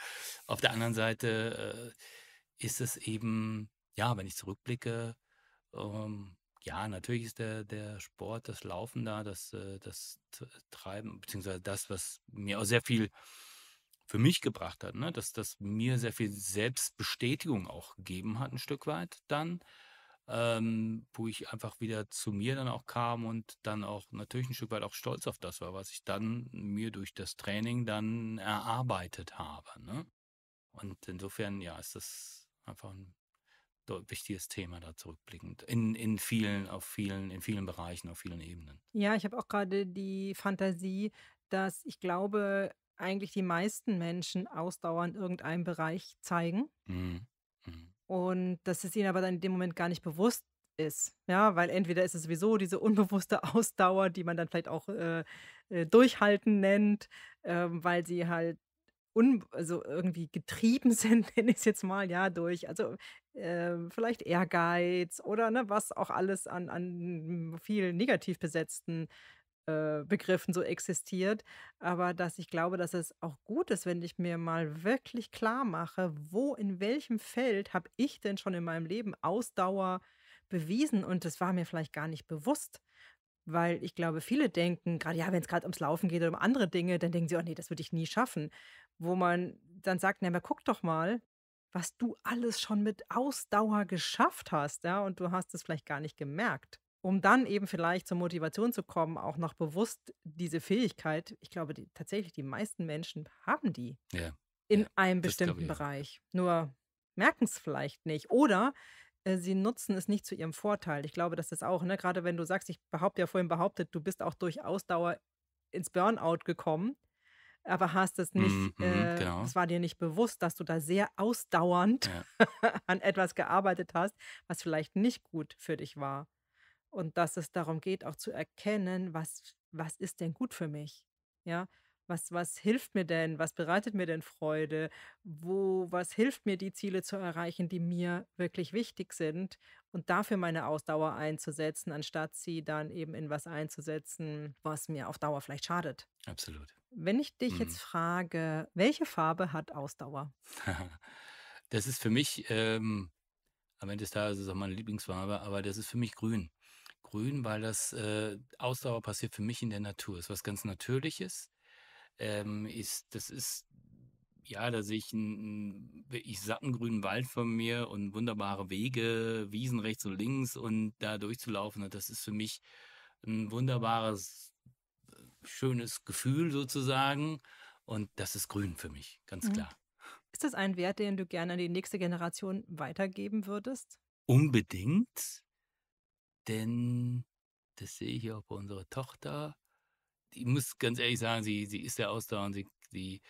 auf der anderen Seite äh, ist es eben, ja, wenn ich zurückblicke, ähm, ja, natürlich ist der, der Sport, das Laufen da, das, äh, das Treiben, beziehungsweise das, was mir auch sehr viel für mich gebracht hat, ne? dass das mir sehr viel Selbstbestätigung auch gegeben hat, ein Stück weit dann, ähm, wo ich einfach wieder zu mir dann auch kam und dann auch natürlich ein Stück weit auch stolz auf das war, was ich dann mir durch das Training dann erarbeitet habe. Ne? Und insofern, ja, ist das Einfach ein wichtiges Thema da zurückblickend. In, in vielen, auf vielen, in vielen Bereichen, auf vielen Ebenen. Ja, ich habe auch gerade die Fantasie, dass ich glaube, eigentlich die meisten Menschen Ausdauer in irgendeinem Bereich zeigen. Mhm. Mhm. Und dass es ihnen aber dann in dem Moment gar nicht bewusst ist. Ja, weil entweder ist es sowieso diese unbewusste Ausdauer, die man dann vielleicht auch äh, äh durchhalten nennt, äh, weil sie halt un, also irgendwie getrieben sind, nenne ich es jetzt mal, ja, durch, also äh, vielleicht Ehrgeiz oder ne, was auch alles an, an viel negativ besetzten äh, Begriffen so existiert, aber dass ich glaube, dass es auch gut ist, wenn ich mir mal wirklich klar mache, wo in welchem Feld habe ich denn schon in meinem Leben Ausdauer bewiesen und das war mir vielleicht gar nicht bewusst weil ich glaube, viele denken, gerade ja, wenn es gerade ums Laufen geht oder um andere Dinge, dann denken sie, oh nee, das würde ich nie schaffen wo man dann sagt, na, aber guck doch mal, was du alles schon mit Ausdauer geschafft hast, ja, und du hast es vielleicht gar nicht gemerkt. Um dann eben vielleicht zur Motivation zu kommen, auch noch bewusst diese Fähigkeit, ich glaube, die, tatsächlich die meisten Menschen haben die ja, in ja, einem bestimmten Bereich. Nur merken es vielleicht nicht oder äh, sie nutzen es nicht zu ihrem Vorteil. Ich glaube, das ist auch, ne, gerade wenn du sagst, ich behaupte ja vorhin behauptet, du bist auch durch Ausdauer ins Burnout gekommen aber hast es nicht, mm -hmm, äh, genau. es war dir nicht bewusst, dass du da sehr ausdauernd ja. an etwas gearbeitet hast, was vielleicht nicht gut für dich war. Und dass es darum geht, auch zu erkennen, was, was ist denn gut für mich? Ja, was, was hilft mir denn? Was bereitet mir denn Freude? Wo, was hilft mir, die Ziele zu erreichen, die mir wirklich wichtig sind? Und dafür meine Ausdauer einzusetzen, anstatt sie dann eben in was einzusetzen, was mir auf Dauer vielleicht schadet. Absolut. Wenn ich dich mhm. jetzt frage, welche Farbe hat Ausdauer? das ist für mich, ähm, am Ende des Tages ist es auch meine Lieblingsfarbe, aber das ist für mich grün. Grün, weil das äh, Ausdauer passiert für mich in der Natur. Ist was ganz Natürliches. Ähm, ist, das ist, ja, da sehe ich einen wirklich satten grünen Wald vor mir und wunderbare Wege, Wiesen rechts und links und da durchzulaufen, das ist für mich ein wunderbares schönes Gefühl sozusagen. Und das ist grün für mich, ganz mhm. klar. Ist das ein Wert, den du gerne an die nächste Generation weitergeben würdest? Unbedingt, denn das sehe ich auch bei unserer Tochter. Ich muss ganz ehrlich sagen, sie, sie ist der Ausdauer und sie, sie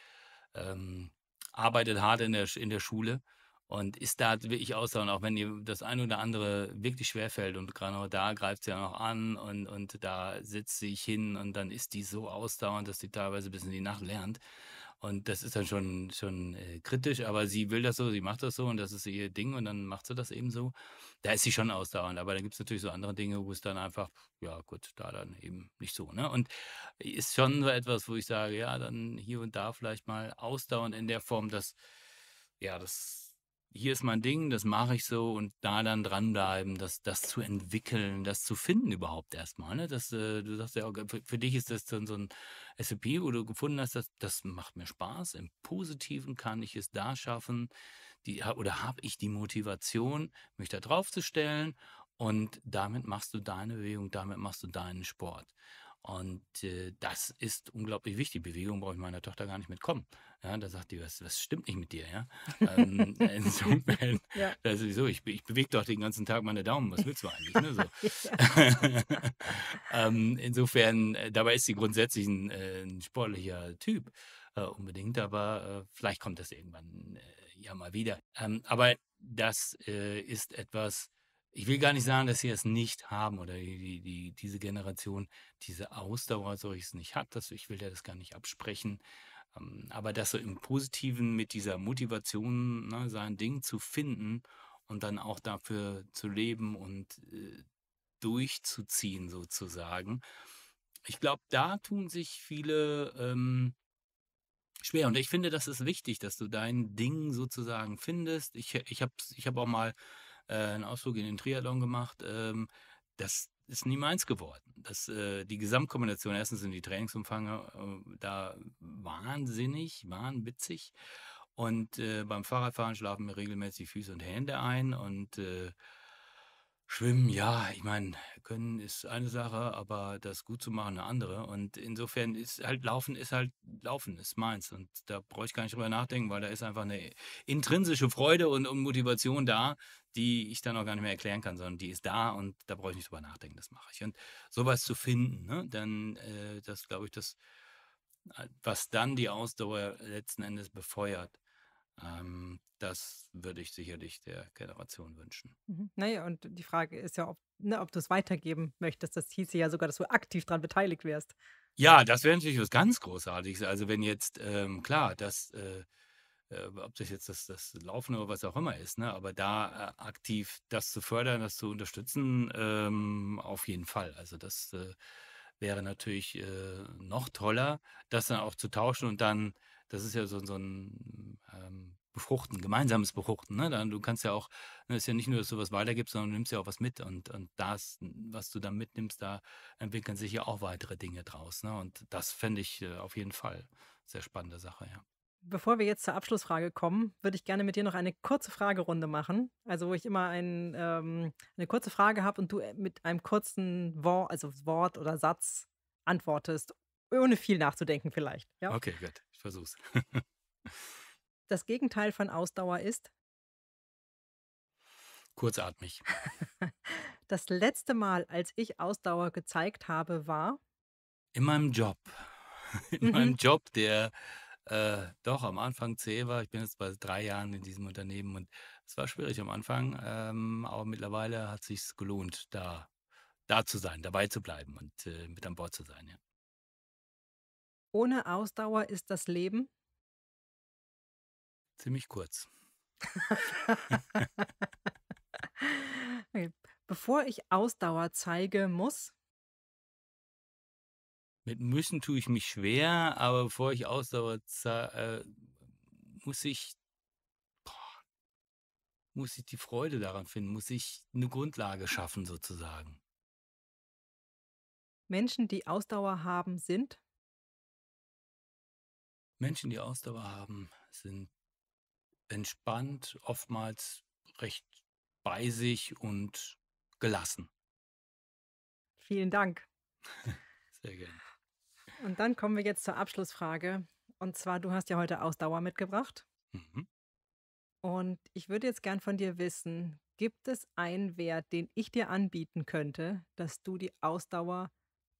ähm, arbeitet hart in der, in der Schule und ist da wirklich ausdauernd, auch wenn ihr das eine oder andere wirklich schwerfällt und genau da greift sie ja noch an und, und da sitzt sie hin und dann ist die so ausdauernd, dass sie teilweise bis in die Nacht lernt. Und das ist dann schon, schon äh, kritisch, aber sie will das so, sie macht das so und das ist ihr Ding und dann macht sie das eben so. Da ist sie schon ausdauernd, aber dann gibt es natürlich so andere Dinge, wo es dann einfach, ja gut, da dann eben nicht so. Ne? Und ist schon so etwas, wo ich sage, ja, dann hier und da vielleicht mal ausdauernd in der Form, dass, ja, das hier ist mein Ding, das mache ich so und da dann dranbleiben, das, das zu entwickeln, das zu finden überhaupt erstmal. Ne? Das, äh, du sagst ja, auch, für, für, dich ist das dann so ein SAP, wo du gefunden hast, das, das macht mir Spaß. Im Positiven kann ich es da schaffen, die, oder habe ich die Motivation, mich da draufzustellen und damit machst du deine Bewegung, damit machst du deinen Sport. Und äh, das ist unglaublich wichtig. Bewegung brauche ich meiner Tochter gar nicht mitkommen. Ja, da sagt die, was, was stimmt nicht mit dir? Ja? ähm, insofern, ja. das ist so, ich, ich bewege doch den ganzen Tag meine Daumen. Was willst du eigentlich? Ne? So. ähm, insofern, äh, dabei ist sie grundsätzlich ein, äh, ein sportlicher Typ äh, unbedingt, aber äh, vielleicht kommt das irgendwann äh, ja mal wieder. Ähm, aber das ist etwas, ich will gar nicht sagen, dass sie es nicht haben oder die, die, diese Generation diese Ausdauer als solches nicht hat. Das, ich will dir das gar nicht absprechen. Ähm, aber das so im Positiven mit dieser Motivation, ne, sein Ding zu finden und dann auch dafür zu leben und äh, durchzuziehen sozusagen. Ich glaube, da tun sich viele ähm, schwer. Und ich finde, das ist wichtig, dass du dein Ding sozusagen findest. Ich, ich habe ich hab auch mal äh, einen Ausflug in den Triathlon gemacht. Ähm, das ist nie meins geworden. Das, äh, die Gesamtkombination, erstens sind die Trainingsumfänge äh, da wahnsinnig, wahnwitzig. Und äh, beim Fahrradfahren schlafen mir regelmäßig Füße und Hände ein und äh, Schwimmen, ja, ich meine, können ist eine Sache, aber das gut zu machen eine andere. Und insofern ist halt Laufen ist halt Laufen, ist meins. Und da brauche ich gar nicht drüber nachdenken, weil da ist einfach eine intrinsische Freude und, und Motivation da, die ich dann auch gar nicht mehr erklären kann, sondern die ist da und da brauche ich nicht drüber nachdenken, das mache ich. Und sowas zu finden, ne, dann, äh, das glaube ich, das, äh, was dann die Ausdauer letzten Endes befeuert ähm, das würde ich sicherlich der Generation wünschen. Mhm. Naja, und die Frage ist ja, ob, ne, ob du es weitergeben möchtest. Das hieße ja sogar, dass du aktiv daran beteiligt wärst. Ja, das wäre natürlich was ganz Großartiges. Also wenn jetzt, ähm, klar, das, äh, äh, ob das jetzt das, das Laufen oder was auch immer ist, ne? aber da äh, aktiv das zu fördern, das zu unterstützen, ähm, auf jeden Fall. Also das äh, wäre natürlich äh, noch toller, das dann auch zu tauschen und dann das ist ja so, so ein ähm, Befruchten, gemeinsames Befruchten. Ne? Dann, du kannst ja auch, es ne, ist ja nicht nur, dass du was weitergibst, sondern du nimmst ja auch was mit. Und, und das, was du dann mitnimmst, da entwickeln sich ja auch weitere Dinge draus. Ne? Und das fände ich äh, auf jeden Fall sehr spannende Sache, ja. Bevor wir jetzt zur Abschlussfrage kommen, würde ich gerne mit dir noch eine kurze Fragerunde machen. Also, wo ich immer ein, ähm, eine kurze Frage habe und du äh, mit einem kurzen Wort, also Wort oder Satz antwortest, ohne viel nachzudenken vielleicht. Ja? Okay, gut versuch's. das Gegenteil von Ausdauer ist? Kurzatmig. Das letzte Mal, als ich Ausdauer gezeigt habe, war? In meinem Job. In mhm. meinem Job, der äh, doch am Anfang zäh war. Ich bin jetzt bei drei Jahren in diesem Unternehmen und es war schwierig am Anfang, ähm, aber mittlerweile hat es sich gelohnt, da, da zu sein, dabei zu bleiben und äh, mit an Bord zu sein. Ja. Ohne Ausdauer ist das Leben? Ziemlich kurz. okay. Bevor ich Ausdauer zeige, muss? Mit müssen tue ich mich schwer, aber bevor ich Ausdauer zeige, äh, muss ich boah, muss ich die Freude daran finden, muss ich eine Grundlage schaffen sozusagen. Menschen, die Ausdauer haben, sind? Menschen, die Ausdauer haben, sind entspannt, oftmals recht bei sich und gelassen. Vielen Dank. Sehr gerne. Und dann kommen wir jetzt zur Abschlussfrage. Und zwar, du hast ja heute Ausdauer mitgebracht. Mhm. Und ich würde jetzt gern von dir wissen, gibt es einen Wert, den ich dir anbieten könnte, dass du die Ausdauer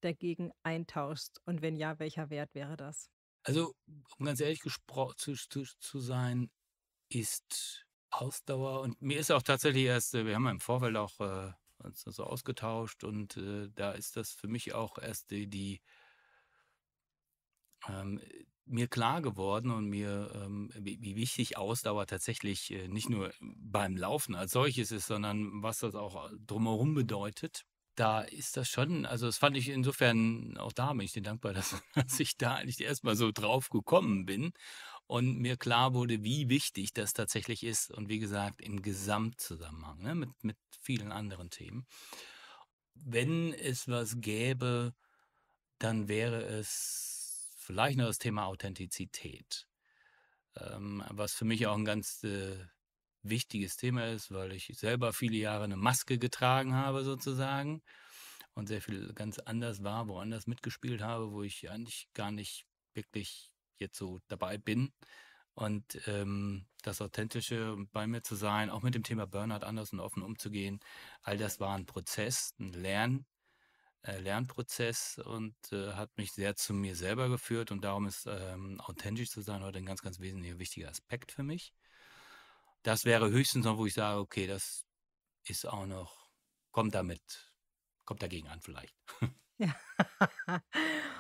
dagegen eintauschst? Und wenn ja, welcher Wert wäre das? Also, um ganz ehrlich gesprochen zu, zu, zu sein, ist Ausdauer und mir ist auch tatsächlich erst, äh, wir haben ja im Vorfeld auch äh, uns so ausgetauscht und äh, da ist das für mich auch erst die, die ähm, mir klar geworden und mir, ähm, wie, wie, wichtig Ausdauer tatsächlich äh, nicht nur beim Laufen als solches ist, sondern was das auch äh, drumherum bedeutet da ist das schon, also das fand ich insofern, auch da bin ich dir dankbar, dass, dass ich da eigentlich erstmal so drauf gekommen bin und mir klar wurde, wie wichtig das tatsächlich ist und wie gesagt im Gesamtzusammenhang ne, mit, mit vielen anderen Themen. Wenn es was gäbe, dann wäre es vielleicht noch das Thema Authentizität, ähm, was für mich auch ein ganz äh, wichtiges Thema ist, weil ich selber viele Jahre eine Maske getragen habe sozusagen und sehr viel ganz anders war, woanders mitgespielt habe, wo ich eigentlich gar nicht wirklich jetzt so dabei bin. Und ähm, das Authentische bei mir zu sein, auch mit dem Thema Burnout anders und offen umzugehen, all das war ein Prozess, ein Lern, äh, Lernprozess und äh, hat mich sehr zu mir selber geführt. Und darum ist ähm, authentisch zu sein heute ein ganz, ganz wesentlicher, wichtiger Aspekt für mich das wäre höchstens noch, wo ich sage, okay, das ist auch noch, kommt damit, kommt dagegen an vielleicht. Ja.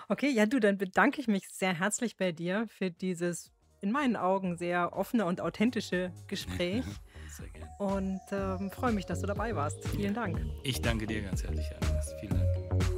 Okay, ja du, dann bedanke ich mich sehr herzlich bei dir für dieses in meinen Augen sehr offene und authentische Gespräch. sehr gerne. Und ähm, freue mich, dass du dabei warst. Vielen Dank. Ich danke dir ganz herzlich, Agnes. Vielen Dank.